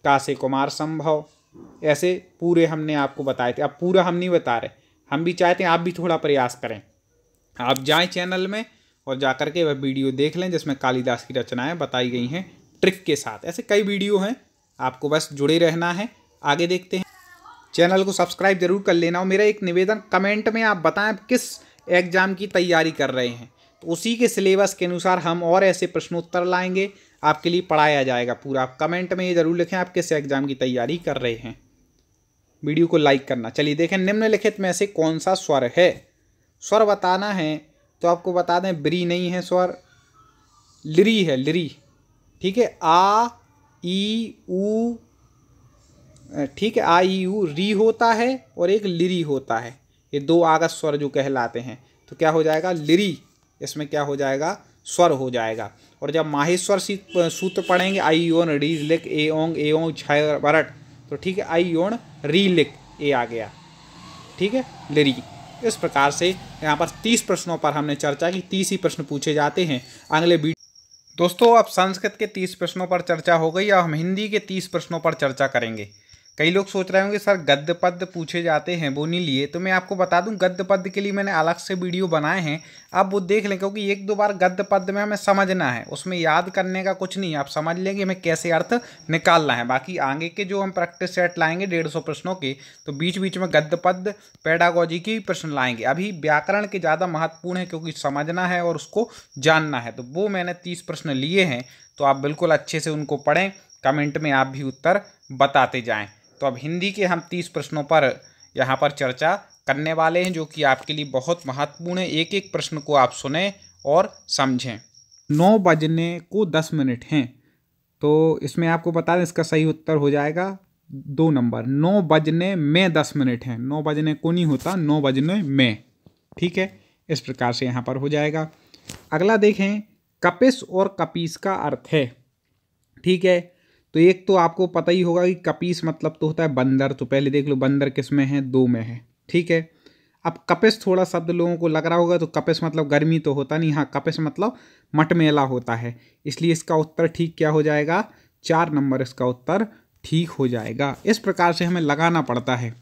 का से कुमार संभव ऐसे पूरे हमने आपको बताए थे अब पूरा हम नहीं बता रहे हम भी चाहते हैं आप भी थोड़ा प्रयास करें आप जाएं चैनल में और जा कर के वह वीडियो देख लें जिसमें कालिदास की रचनाएं बताई गई हैं ट्रिक के साथ ऐसे कई वीडियो हैं आपको बस जुड़े रहना है आगे देखते हैं चैनल को सब्सक्राइब जरूर कर लेना और मेरा एक निवेदन कमेंट में आप बताएं किस एग्ज़ाम की तैयारी कर रहे हैं तो उसी के सिलेबस के अनुसार हम और ऐसे प्रश्नोत्तर लाएंगे आपके लिए पढ़ाया जाएगा पूरा आप कमेंट में ये ज़रूर लिखें आप किस एग्ज़ाम की तैयारी कर रहे हैं वीडियो को लाइक करना चलिए देखें निम्नलिखित में से कौन सा स्वर है स्वर बताना है तो आपको बता दें ब्री नहीं है स्वर लिरी है लिरी ठीक है आ ई ऊ ठीक है आई ऊ री होता है और एक लिरी होता है ये दो आगत स्वर जो कहलाते हैं तो क्या हो जाएगा लिरी इसमें क्या हो जाएगा स्वर हो जाएगा और जब माहेश्वर सूत्र पढ़ेंगे आई योन री लिख ए ओंग ए ओंग छय तो ठीक है आई योन री लिख ए आ गया ठीक है लिरी इस प्रकार से यहाँ पर तीस प्रश्नों पर हमने चर्चा की तीस ही प्रश्न पूछे जाते हैं अगले दोस्तों अब संस्कृत के तीस प्रश्नों पर चर्चा हो गई और हम हिंदी के तीस प्रश्नों पर चर्चा करेंगे कई लोग सोच रहे होंगे सर गद्य पद्य पूछे जाते हैं वो नहीं लिए तो मैं आपको बता दूं गद्य पद्य के लिए मैंने अलग से वीडियो बनाए हैं आप वो देख लें क्योंकि एक दो बार गद्य पद्य में हमें समझना है उसमें याद करने का कुछ नहीं है आप समझ लेंगे हमें कैसे अर्थ निकालना है बाकी आगे के जो हम प्रैक्टिस सेट लाएंगे डेढ़ सौ प्रश्नों के तो बीच बीच में गद्य पद्य पेडागोजी के प्रश्न लाएंगे अभी व्याकरण के ज़्यादा महत्वपूर्ण है क्योंकि समझना है और उसको जानना है तो वो मैंने तीस प्रश्न लिए हैं तो आप बिल्कुल अच्छे से उनको पढ़ें कमेंट में आप भी उत्तर बताते जाएं तो अब हिंदी के हम तीस प्रश्नों पर यहाँ पर चर्चा करने वाले हैं जो कि आपके लिए बहुत महत्वपूर्ण है एक एक प्रश्न को आप सुने और समझें नौ बजने को दस मिनट हैं तो इसमें आपको बता दें इसका सही उत्तर हो जाएगा दो नंबर नौ बजने में दस मिनट हैं नौ बजने को नहीं होता नौ बजने में ठीक है इस प्रकार से यहाँ पर हो जाएगा अगला देखें कपिस और कपीस का अर्थ है ठीक है तो एक तो आपको पता ही होगा कि कपीस मतलब तो होता है बंदर तो पहले देख लो बंदर किस में है दो में है ठीक है अब कपिस थोड़ा शब्द तो लोगों को लग रहा होगा तो कपिस मतलब गर्मी तो होता नहीं हाँ कपिस मतलब मटमेला होता है इसलिए इसका उत्तर ठीक क्या हो जाएगा चार नंबर इसका उत्तर ठीक हो जाएगा इस प्रकार से हमें लगाना पड़ता है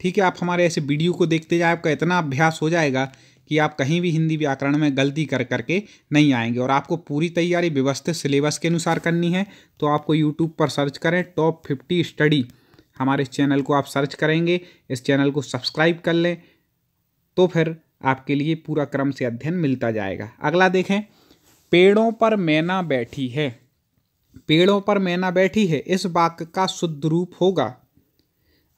ठीक है आप हमारे ऐसे वीडियो को देखते जाए आपका इतना अभ्यास हो जाएगा कि आप कहीं भी हिंदी व्याकरण में गलती कर करके नहीं आएंगे और आपको पूरी तैयारी व्यवस्थित सिलेबस के अनुसार करनी है तो आपको यूट्यूब पर सर्च करें टॉप फिफ्टी स्टडी हमारे चैनल को आप सर्च करेंगे इस चैनल को सब्सक्राइब कर लें तो फिर आपके लिए पूरा क्रम से अध्ययन मिलता जाएगा अगला देखें पेड़ों पर मैना बैठी है पेड़ों पर मैना बैठी है इस वाक्य का शुद्ध रूप होगा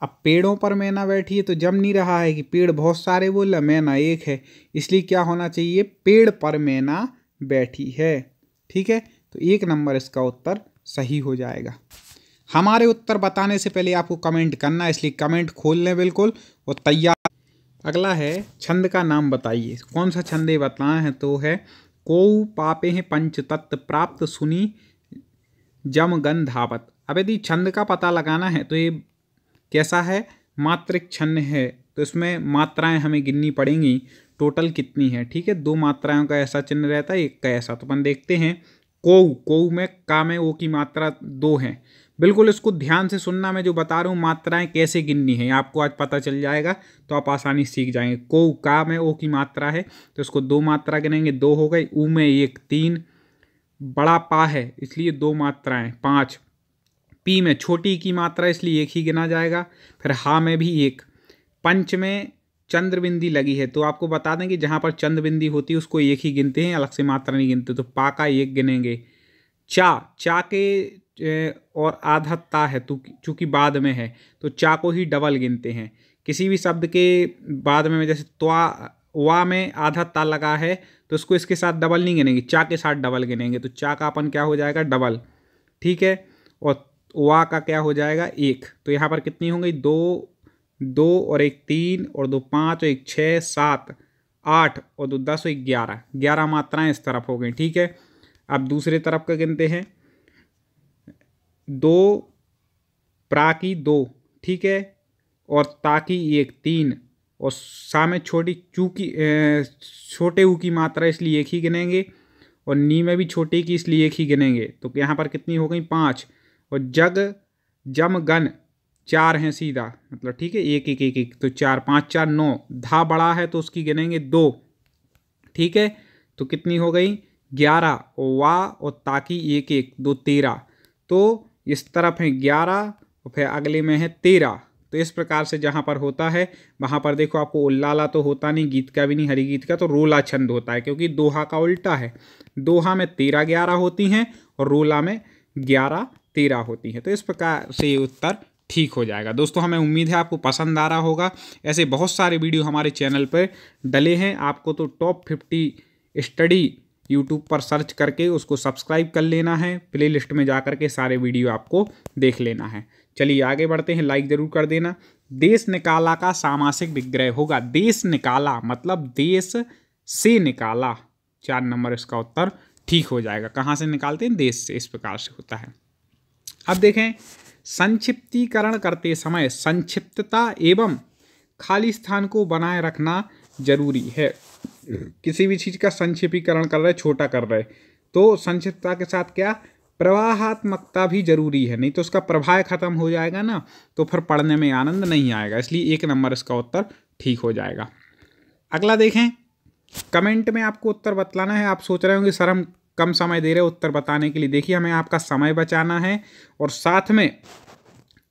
अब पेड़ों पर मैना बैठी है तो जम नहीं रहा है कि पेड़ बहुत सारे बोला मैना एक है इसलिए क्या होना चाहिए पेड़ पर मैना बैठी है ठीक है तो एक नंबर इसका उत्तर सही हो जाएगा हमारे उत्तर बताने से पहले आपको कमेंट करना इसलिए कमेंट खोल लें बिल्कुल और तैयार अगला है छंद का नाम बताइए कौन सा छंद ये हैं तो है को पापे हैं पंच तत्व प्राप्त सुनी जम गंधावत अब यदि छंद का पता लगाना है तो ये कैसा है मात्रिक छन्न है तो इसमें मात्राएं हमें गिननी पड़ेंगी टोटल कितनी है ठीक है दो मात्राओं का ऐसा चिन्ह रहता है एक का ऐसा तो अपन देखते हैं कोऊ कोऊ में का में ओ की मात्रा दो है बिल्कुल इसको ध्यान से सुनना मैं जो बता रहा हूँ मात्राएं कैसे गिननी है आपको आज पता चल जाएगा तो आप आसानी सीख जाएंगे कोऊ का में ओ की मात्रा है तो इसको दो मात्रा गिनेंगे दो हो गई ऊ में एक तीन बड़ा पा है इसलिए दो मात्राएं पाँच पी में छोटी की मात्रा इसलिए एक ही गिना जाएगा फिर हा में भी एक पंच में चंद्रबिंदी लगी है तो आपको बता दें कि जहाँ पर चंद्रबिंदी होती है उसको एक ही गिनते हैं अलग से मात्रा नहीं गिनते तो पा का एक गिनेंगे चा चा के और आधा ता है तो चूँकि बाद में है तो चा को ही डबल गिनते हैं किसी भी शब्द के बाद में जैसे त्वा वा में आधा ता लगा है तो उसको इसके साथ डबल नहीं गिनेंगे चा के साथ डबल गिनेंगे तो चा का अपन क्या हो जाएगा डबल ठीक है और वा का क्या हो जाएगा एक तो यहाँ पर कितनी हो गई दो दो और एक तीन और दो पाँच और एक छः सात आठ और दो दस और ग्यारह ग्यारह मात्राएं इस तरफ हो गई ठीक है अब दूसरे तरफ का गिनते हैं दो प्रा की दो ठीक है और ता की एक तीन और सा में छोटी चू की छोटे ऊ की मात्रा इसलिए एक ही गिनेंगे और नी में भी छोटी की इसलिए एक ही गिनेंगे तो यहाँ पर कितनी हो गई पाँच और जग जम गन चार हैं सीधा मतलब ठीक है एक एक एक एक तो चार पाँच चार नौ धा बड़ा है तो उसकी गिनेंगे दो ठीक है तो कितनी हो गई ग्यारह और और ताकि एक एक दो तेरह तो इस तरफ है ग्यारह और फिर अगले में है तेरह तो इस प्रकार से जहाँ पर होता है वहाँ पर देखो आपको उल्लाला तो होता नहीं गीत का भी नहीं हरी गीत का तो रोला छंद होता है क्योंकि दोहा का उल्टा है दोहा में तेरह ग्यारह होती हैं और रोला में ग्यारह तेरह होती हैं तो इस प्रकार से ये उत्तर ठीक हो जाएगा दोस्तों हमें उम्मीद है आपको पसंद आ रहा होगा ऐसे बहुत सारे वीडियो हमारे चैनल पर डले हैं आपको तो टॉप फिफ्टी स्टडी यूट्यूब पर सर्च करके उसको सब्सक्राइब कर लेना है प्ले लिस्ट में जा कर के सारे वीडियो आपको देख लेना है चलिए आगे बढ़ते हैं लाइक ज़रूर कर देना देश निकाला का सामासिक विग्रह होगा देश निकाला मतलब देश से निकाला चार नंबर इसका उत्तर ठीक हो जाएगा कहाँ से निकालते हैं देश से इस प्रकार से होता है अब देखें संक्षिप्तीकरण करते समय संक्षिप्तता एवं खाली स्थान को बनाए रखना जरूरी है किसी भी चीज़ का संक्षिपीकरण कर रहे छोटा कर रहे तो संक्षिप्तता के साथ क्या प्रवाहात्मकता भी जरूरी है नहीं तो उसका प्रभाव खत्म हो जाएगा ना तो फिर पढ़ने में आनंद नहीं आएगा इसलिए एक नंबर इसका उत्तर ठीक हो जाएगा अगला देखें कमेंट में आपको उत्तर बतलाना है आप सोच रहे होंगे सर हम कम समय दे रहे हो उत्तर बताने के लिए देखिए हमें आपका समय बचाना है और साथ में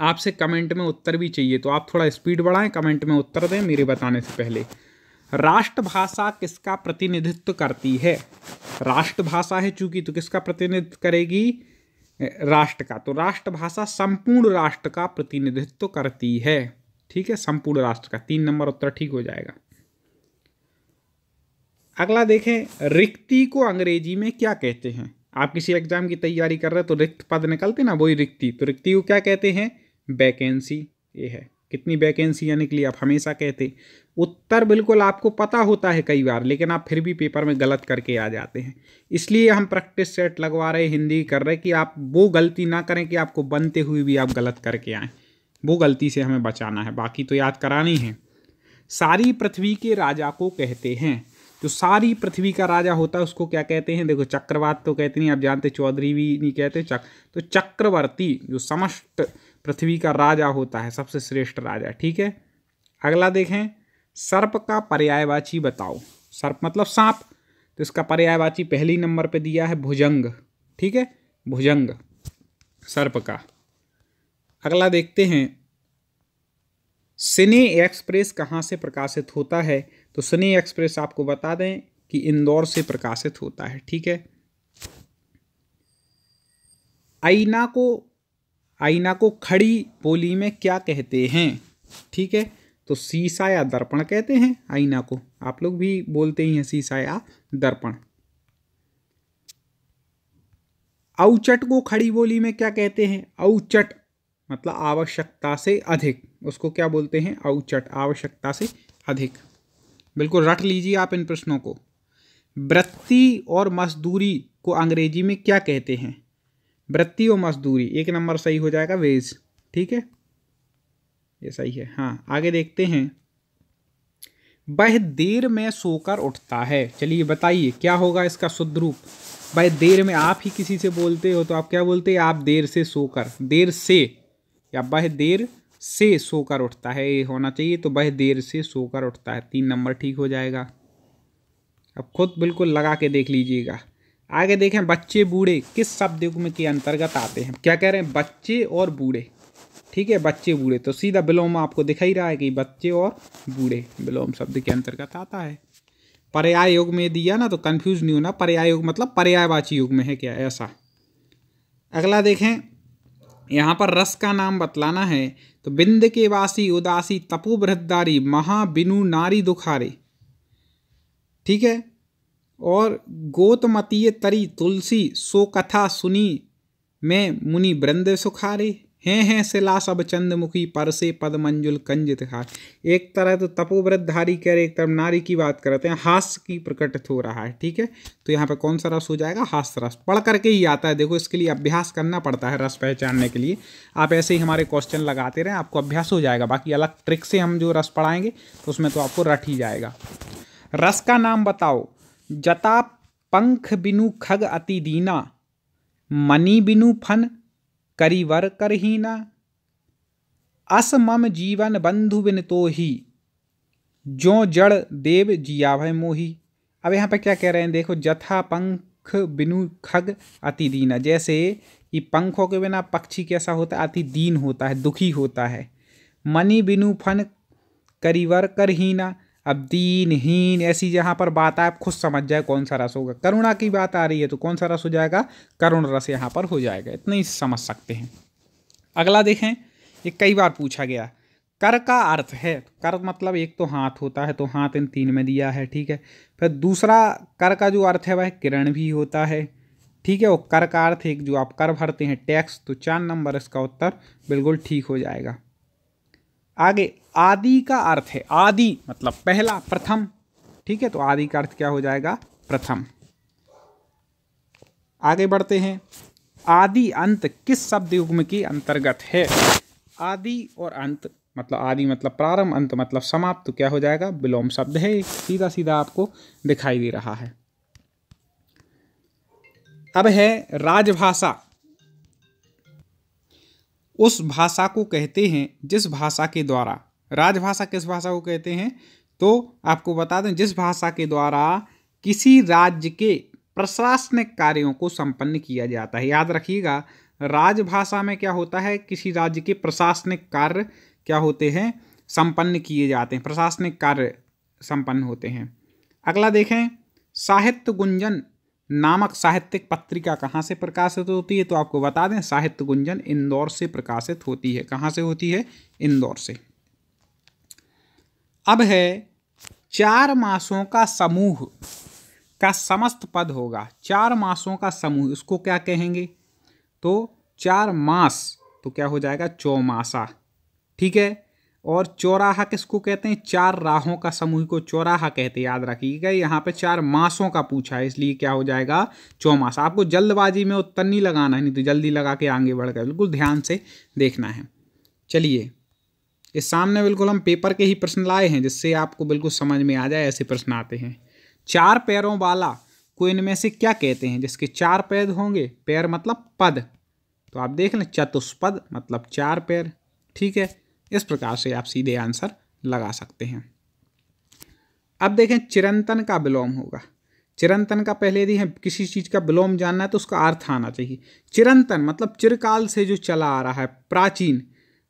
आपसे कमेंट में उत्तर भी चाहिए तो आप थोड़ा स्पीड बढ़ाएं कमेंट में उत्तर दें मेरे बताने से पहले राष्ट्रभाषा किसका प्रतिनिधित्व करती है राष्ट्रभाषा है चूंकि तो किसका प्रतिनिधित्व करेगी राष्ट्र का तो राष्ट्रभाषा संपूर्ण राष्ट्र का प्रतिनिधित्व करती है ठीक है संपूर्ण राष्ट्र का तीन नंबर उत्तर ठीक हो जाएगा अगला देखें रिक्ति को अंग्रेजी में क्या कहते हैं आप किसी एग्जाम की तैयारी कर रहे हो तो रिक्त पद निकलते ना वही रिक्ति तो रिक्ति को क्या कहते हैं वैकेंसी ये है कितनी वैकेंसी निकली आप हमेशा कहते उत्तर बिल्कुल आपको पता होता है कई बार लेकिन आप फिर भी पेपर में गलत करके आ जाते हैं इसलिए हम प्रैक्टिस सेट लगवा रहे हिंदी कर रहे कि आप वो गलती ना करें कि आपको बनते हुए भी आप गलत करके आएँ वो गलती से हमें बचाना है बाकी तो याद करानी है सारी पृथ्वी के राजा को कहते हैं जो सारी पृथ्वी का राजा होता है उसको क्या कहते हैं देखो चक्रवात तो कहते नहीं आप जानते चौधरी भी नहीं कहते चक तो चक्रवर्ती जो समस्त पृथ्वी का राजा होता है सबसे श्रेष्ठ राजा ठीक है अगला देखें सर्प का पर्यायवाची बताओ सर्प मतलब सांप तो इसका पर्यायवाची पहली नंबर पे दिया है भुजंग ठीक है भुजंग सर्प का अगला देखते हैं सिने एक्सप्रेस कहाँ से प्रकाशित होता है तो सनी एक्सप्रेस आपको बता दें कि इंदौर से प्रकाशित होता है ठीक है आईना को आईना को खड़ी बोली में क्या कहते हैं ठीक है तो सीसा या दर्पण कहते हैं आईना को आप लोग भी बोलते ही हैं सीसा या दर्पण औचट को खड़ी बोली में क्या कहते हैं औचट मतलब आवश्यकता से अधिक उसको क्या बोलते हैं औचट आवश्यकता से अधिक बिल्कुल रट लीजिए आप इन प्रश्नों को वृत्ति और मजदूरी को अंग्रेजी में क्या कहते हैं वृत्ति और मजदूरी एक नंबर सही हो जाएगा वेज ठीक है ये सही है हाँ आगे देखते हैं वह देर में सोकर उठता है चलिए बताइए क्या होगा इसका शुद्ध रूप वह देर में आप ही किसी से बोलते हो तो आप क्या बोलते हैं आप देर से सोकर देर से या वह देर से सोकर उठता है ये होना चाहिए तो वह देर से सोकर उठता है तीन नंबर ठीक हो जाएगा अब खुद बिल्कुल लगा के देख लीजिएगा आगे देखें बच्चे बूढ़े किस शब्द में के अंतर्गत आते हैं क्या कह रहे हैं बच्चे और बूढ़े ठीक है बच्चे बूढ़े तो सीधा विलोम आपको दिखाई रहा है कि बच्चे और बूढ़े विलोम शब्द के अंतर्गत आता है पर्याय योग में दिया ना तो कंफ्यूज नहीं होना पर्याय योग मतलब पर्यायवाची युग में है क्या ऐसा अगला देखें यहाँ पर रस का नाम बतलाना है तो बिंद के वासी उदासी बृहदारी महाबिनु नारी दुखारी ठीक है और गोतमतीय तरी तुलसी सो कथा सुनी मैं मुनि बृंद सुखारे हैं हैं शिला सब चंद्रमुखी पर से पद मंजुल कंज तिहार एक तरह तो तपोव्रत कह रहे एक तरफ नारी की बात करते हैं हास्य की प्रकट हो रहा है ठीक है तो यहाँ पे कौन सा रस हो जाएगा हास्य रस पढ़ करके ही आता है देखो इसके लिए अभ्यास करना पड़ता है रस पहचानने के लिए आप ऐसे ही हमारे क्वेश्चन लगाते रहें आपको अभ्यास हो जाएगा बाकी अलग ट्रिक से हम जो रस पढ़ाएंगे तो उसमें तो आपको रट ही जाएगा रस का नाम बताओ जता पंख बिनु खग अति दीना मनी बिनु फन करिवर करहीना अस मम जीवन बंधु बिन तो ही जो जड़ देव जिया भय मोही अब यहाँ पे क्या कह रहे हैं देखो जथा पंख बिनु खग अति दीना जैसे कि पंखों के बिना पक्षी कैसा होता है अति दीन होता है दुखी होता है मनी बिनु फन करीवर करहीना अब दीन हीन ऐसी जहाँ पर बात आए आप खुद समझ जाए कौन सा रस होगा करुणा की बात आ रही है तो कौन सा रस हो जाएगा करुण रस यहाँ पर हो जाएगा इतना ही समझ सकते हैं अगला देखें ये कई बार पूछा गया कर का अर्थ है कर मतलब एक तो हाथ होता है तो हाथ इन तीन में दिया है ठीक है फिर दूसरा कर का जो अर्थ है वह किरण भी होता है ठीक है वो कर का अर्थ एक जो आप कर भरते हैं टैक्स तो चार नंबर इसका उत्तर बिल्कुल ठीक हो जाएगा आगे आदि का अर्थ है आदि मतलब पहला प्रथम ठीक है तो आदि का अर्थ क्या हो जाएगा प्रथम आगे बढ़ते हैं आदि अंत किस शब्द युग्म के अंतर्गत है आदि और अंत मतलब आदि मतलब प्रारंभ अंत मतलब समाप्त तो क्या हो जाएगा विलोम शब्द है सीधा सीधा आपको दिखाई दे रहा है अब है राजभाषा उस भाषा को कहते हैं जिस भाषा के द्वारा राजभाषा किस भाषा को कहते हैं तो आपको बता दें जिस भाषा के द्वारा किसी राज्य के प्रशासनिक कार्यों को संपन्न किया जाता है याद रखिएगा राजभाषा में क्या होता है किसी राज्य के प्रशासनिक कार्य क्या होते हैं संपन्न किए जाते हैं प्रशासनिक कार्य संपन्न होते हैं अगला देखें साहित्य गुंजन नामक साहित्यिक पत्रिका कहाँ से प्रकाशित होती है तो आपको बता दें साहित्य गुंजन इंदौर से प्रकाशित होती है कहाँ से होती है इंदौर से अब है चार मासों का समूह का समस्त पद होगा चार मासों का समूह इसको क्या कहेंगे तो चार मास तो क्या हो जाएगा चौमासा ठीक है और चौराहा किसको कहते हैं चार राहों का समूह को चौराहा कहते हैं याद रखिएगा यहाँ पे चार मासों का पूछा है इसलिए क्या हो जाएगा चौमास आपको जल्दबाजी में उत्तर नहीं लगाना है नहीं तो जल्दी लगा के आगे बढ़ गए बिल्कुल ध्यान से देखना है चलिए इस सामने बिल्कुल हम पेपर के ही प्रश्न लाए हैं जिससे आपको बिल्कुल समझ में आ जाए ऐसे प्रश्न आते हैं चार पैरों वाला को इनमें से क्या कहते हैं जिसके चार पैद होंगे पैर मतलब पद तो आप देख लें चतुष्पद मतलब चार पैर ठीक है इस प्रकार से आप सीधे आंसर लगा सकते हैं अब देखें चिरंतन का विलोम होगा चिरंतन का पहले यदि है किसी चीज़ का विलोम जानना है तो उसका अर्थ आना चाहिए चिरंतन मतलब चिरकाल से जो चला आ रहा है प्राचीन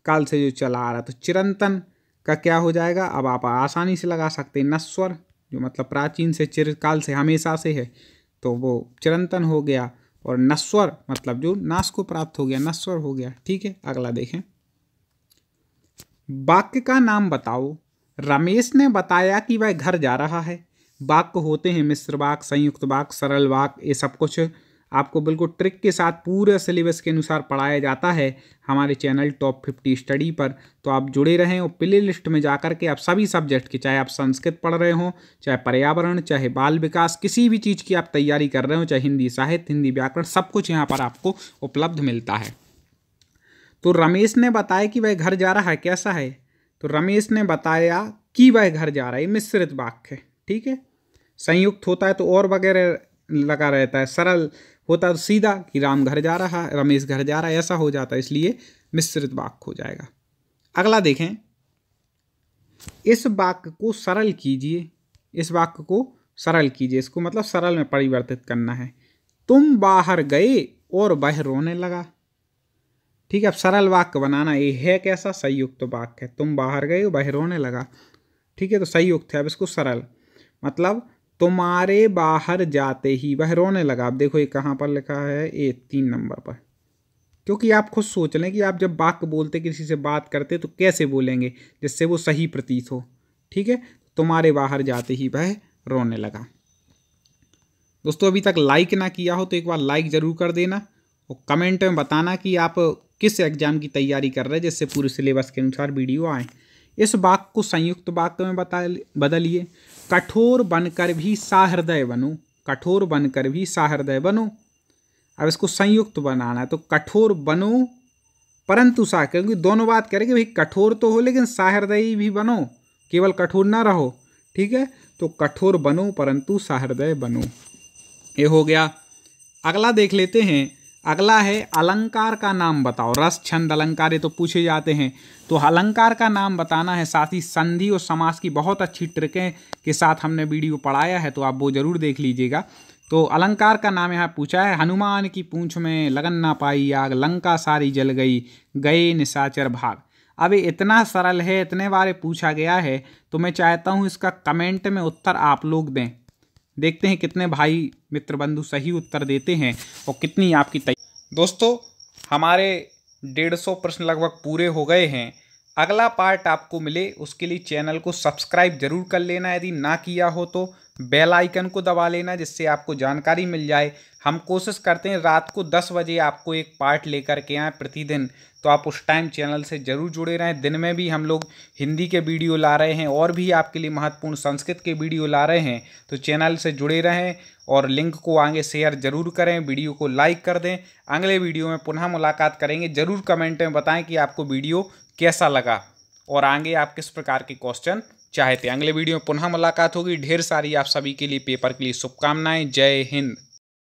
काल से जो चला आ रहा है तो चिरंतन का क्या हो जाएगा अब आप आसानी से लगा सकते हैं नस्वर जो मतलब प्राचीन से चिरकाल से हमेशा से है तो वो चिरंतन हो गया और नस्वर मतलब जो नाश को प्राप्त हो गया नस्वर हो गया ठीक है अगला देखें वाक्य का नाम बताओ रमेश ने बताया कि वह घर जा रहा है वाक्य होते हैं मिश्र वाक संयुक्त वाक सरल वाक ये सब कुछ आपको बिल्कुल ट्रिक के साथ पूरे सिलेबस के अनुसार पढ़ाया जाता है हमारे चैनल टॉप फिफ्टी स्टडी पर तो आप जुड़े रहें और प्ले लिस्ट में जा कर के आप सभी सब्जेक्ट के चाहे आप संस्कृत पढ़ रहे हों चाहे पर्यावरण चाहे बाल विकास किसी भी चीज़ की आप तैयारी कर रहे हो चाहे हिंदी साहित्य हिंदी व्याकरण सब कुछ यहाँ पर आपको उपलब्ध मिलता है तो रमेश ने बताया कि वह घर जा रहा है कैसा है तो रमेश ने बताया कि वह घर जा रहा है मिश्रित वाक्य है ठीक है संयुक्त होता है तो और वगैरह लगा रहता है सरल होता है तो सीधा कि राम घर जा रहा है रमेश घर जा रहा है ऐसा हो जाता है इसलिए मिश्रित वाक्य हो जाएगा अगला देखें इस वाक्य को सरल कीजिए इस वाक्य को सरल कीजिए इसको मतलब सरल में परिवर्तित करना है तुम बाहर गए और वह रोने लगा ठीक है अब सरल वाक्य बनाना ये है कैसा संयुक्त वाक्य है तुम बाहर गए वह रोने लगा ठीक है तो संयुक्त है अब इसको सरल मतलब तुम्हारे बाहर जाते ही वह रोने लगा अब देखो ये कहाँ पर लिखा है ये तीन नंबर पर क्योंकि आप खुद सोच लें कि आप जब वाक्य बोलते किसी से बात करते तो कैसे बोलेंगे जिससे वो सही प्रतीत हो ठीक है तुम्हारे बाहर जाते ही वह रोने लगा दोस्तों अभी तक लाइक ना किया हो तो एक बार लाइक ज़रूर कर देना और कमेंट में बताना कि आप किस एग्ज़ाम की तैयारी कर रहे हैं जिससे पूरे सिलेबस के अनुसार वीडियो आए इस वाक्य को संयुक्त वाक्य में बता बदलिए कठोर बनकर भी साहृदय बनो कठोर बनकर भी साहृदय बनो अब इसको संयुक्त बनाना है तो कठोर बनो परंतु सा क्योंकि दोनों बात कि भाई कठोर तो हो लेकिन साहृदयी भी बनो केवल कठोर ना रहो ठीक है तो कठोर बनो परंतु साहृदय बनो ये हो गया अगला देख लेते हैं अगला है अलंकार का नाम बताओ रस छंद अलंकार ये तो पूछे जाते हैं तो अलंकार का नाम बताना है साथ ही संधि और समास की बहुत अच्छी ट्रिकें के साथ हमने वीडियो पढ़ाया है तो आप वो ज़रूर देख लीजिएगा तो अलंकार का नाम यहाँ पूछा है हनुमान की पूंछ में लगन ना पाई आग लंका सारी जल गई गए निशाचर भाग अब इतना सरल है इतने बारे पूछा गया है तो मैं चाहता हूँ इसका कमेंट में उत्तर आप लोग दें देखते हैं कितने भाई मित्र बंधु सही उत्तर देते हैं और कितनी आपकी तैयारी दोस्तों हमारे डेढ़ सौ प्रश्न लगभग पूरे हो गए हैं अगला पार्ट आपको मिले उसके लिए चैनल को सब्सक्राइब जरूर कर लेना यदि ना किया हो तो बेल आइकन को दबा लेना जिससे आपको जानकारी मिल जाए हम कोशिश करते हैं रात को दस बजे आपको एक पार्ट लेकर के आए प्रतिदिन तो आप उस टाइम चैनल से ज़रूर जुड़े रहें दिन में भी हम लोग हिंदी के वीडियो ला रहे हैं और भी आपके लिए महत्वपूर्ण संस्कृत के वीडियो ला रहे हैं तो चैनल से जुड़े रहें और लिंक को आगे शेयर जरूर करें वीडियो को लाइक कर दें अगले वीडियो में पुनः मुलाकात करेंगे ज़रूर कमेंट में बताएं कि आपको वीडियो कैसा लगा और आगे आप किस प्रकार के क्वेश्चन चाहते हैं अगले वीडियो में पुनः मुलाकात होगी ढेर सारी आप सभी के लिए पेपर के लिए शुभकामनाएं जय हिंद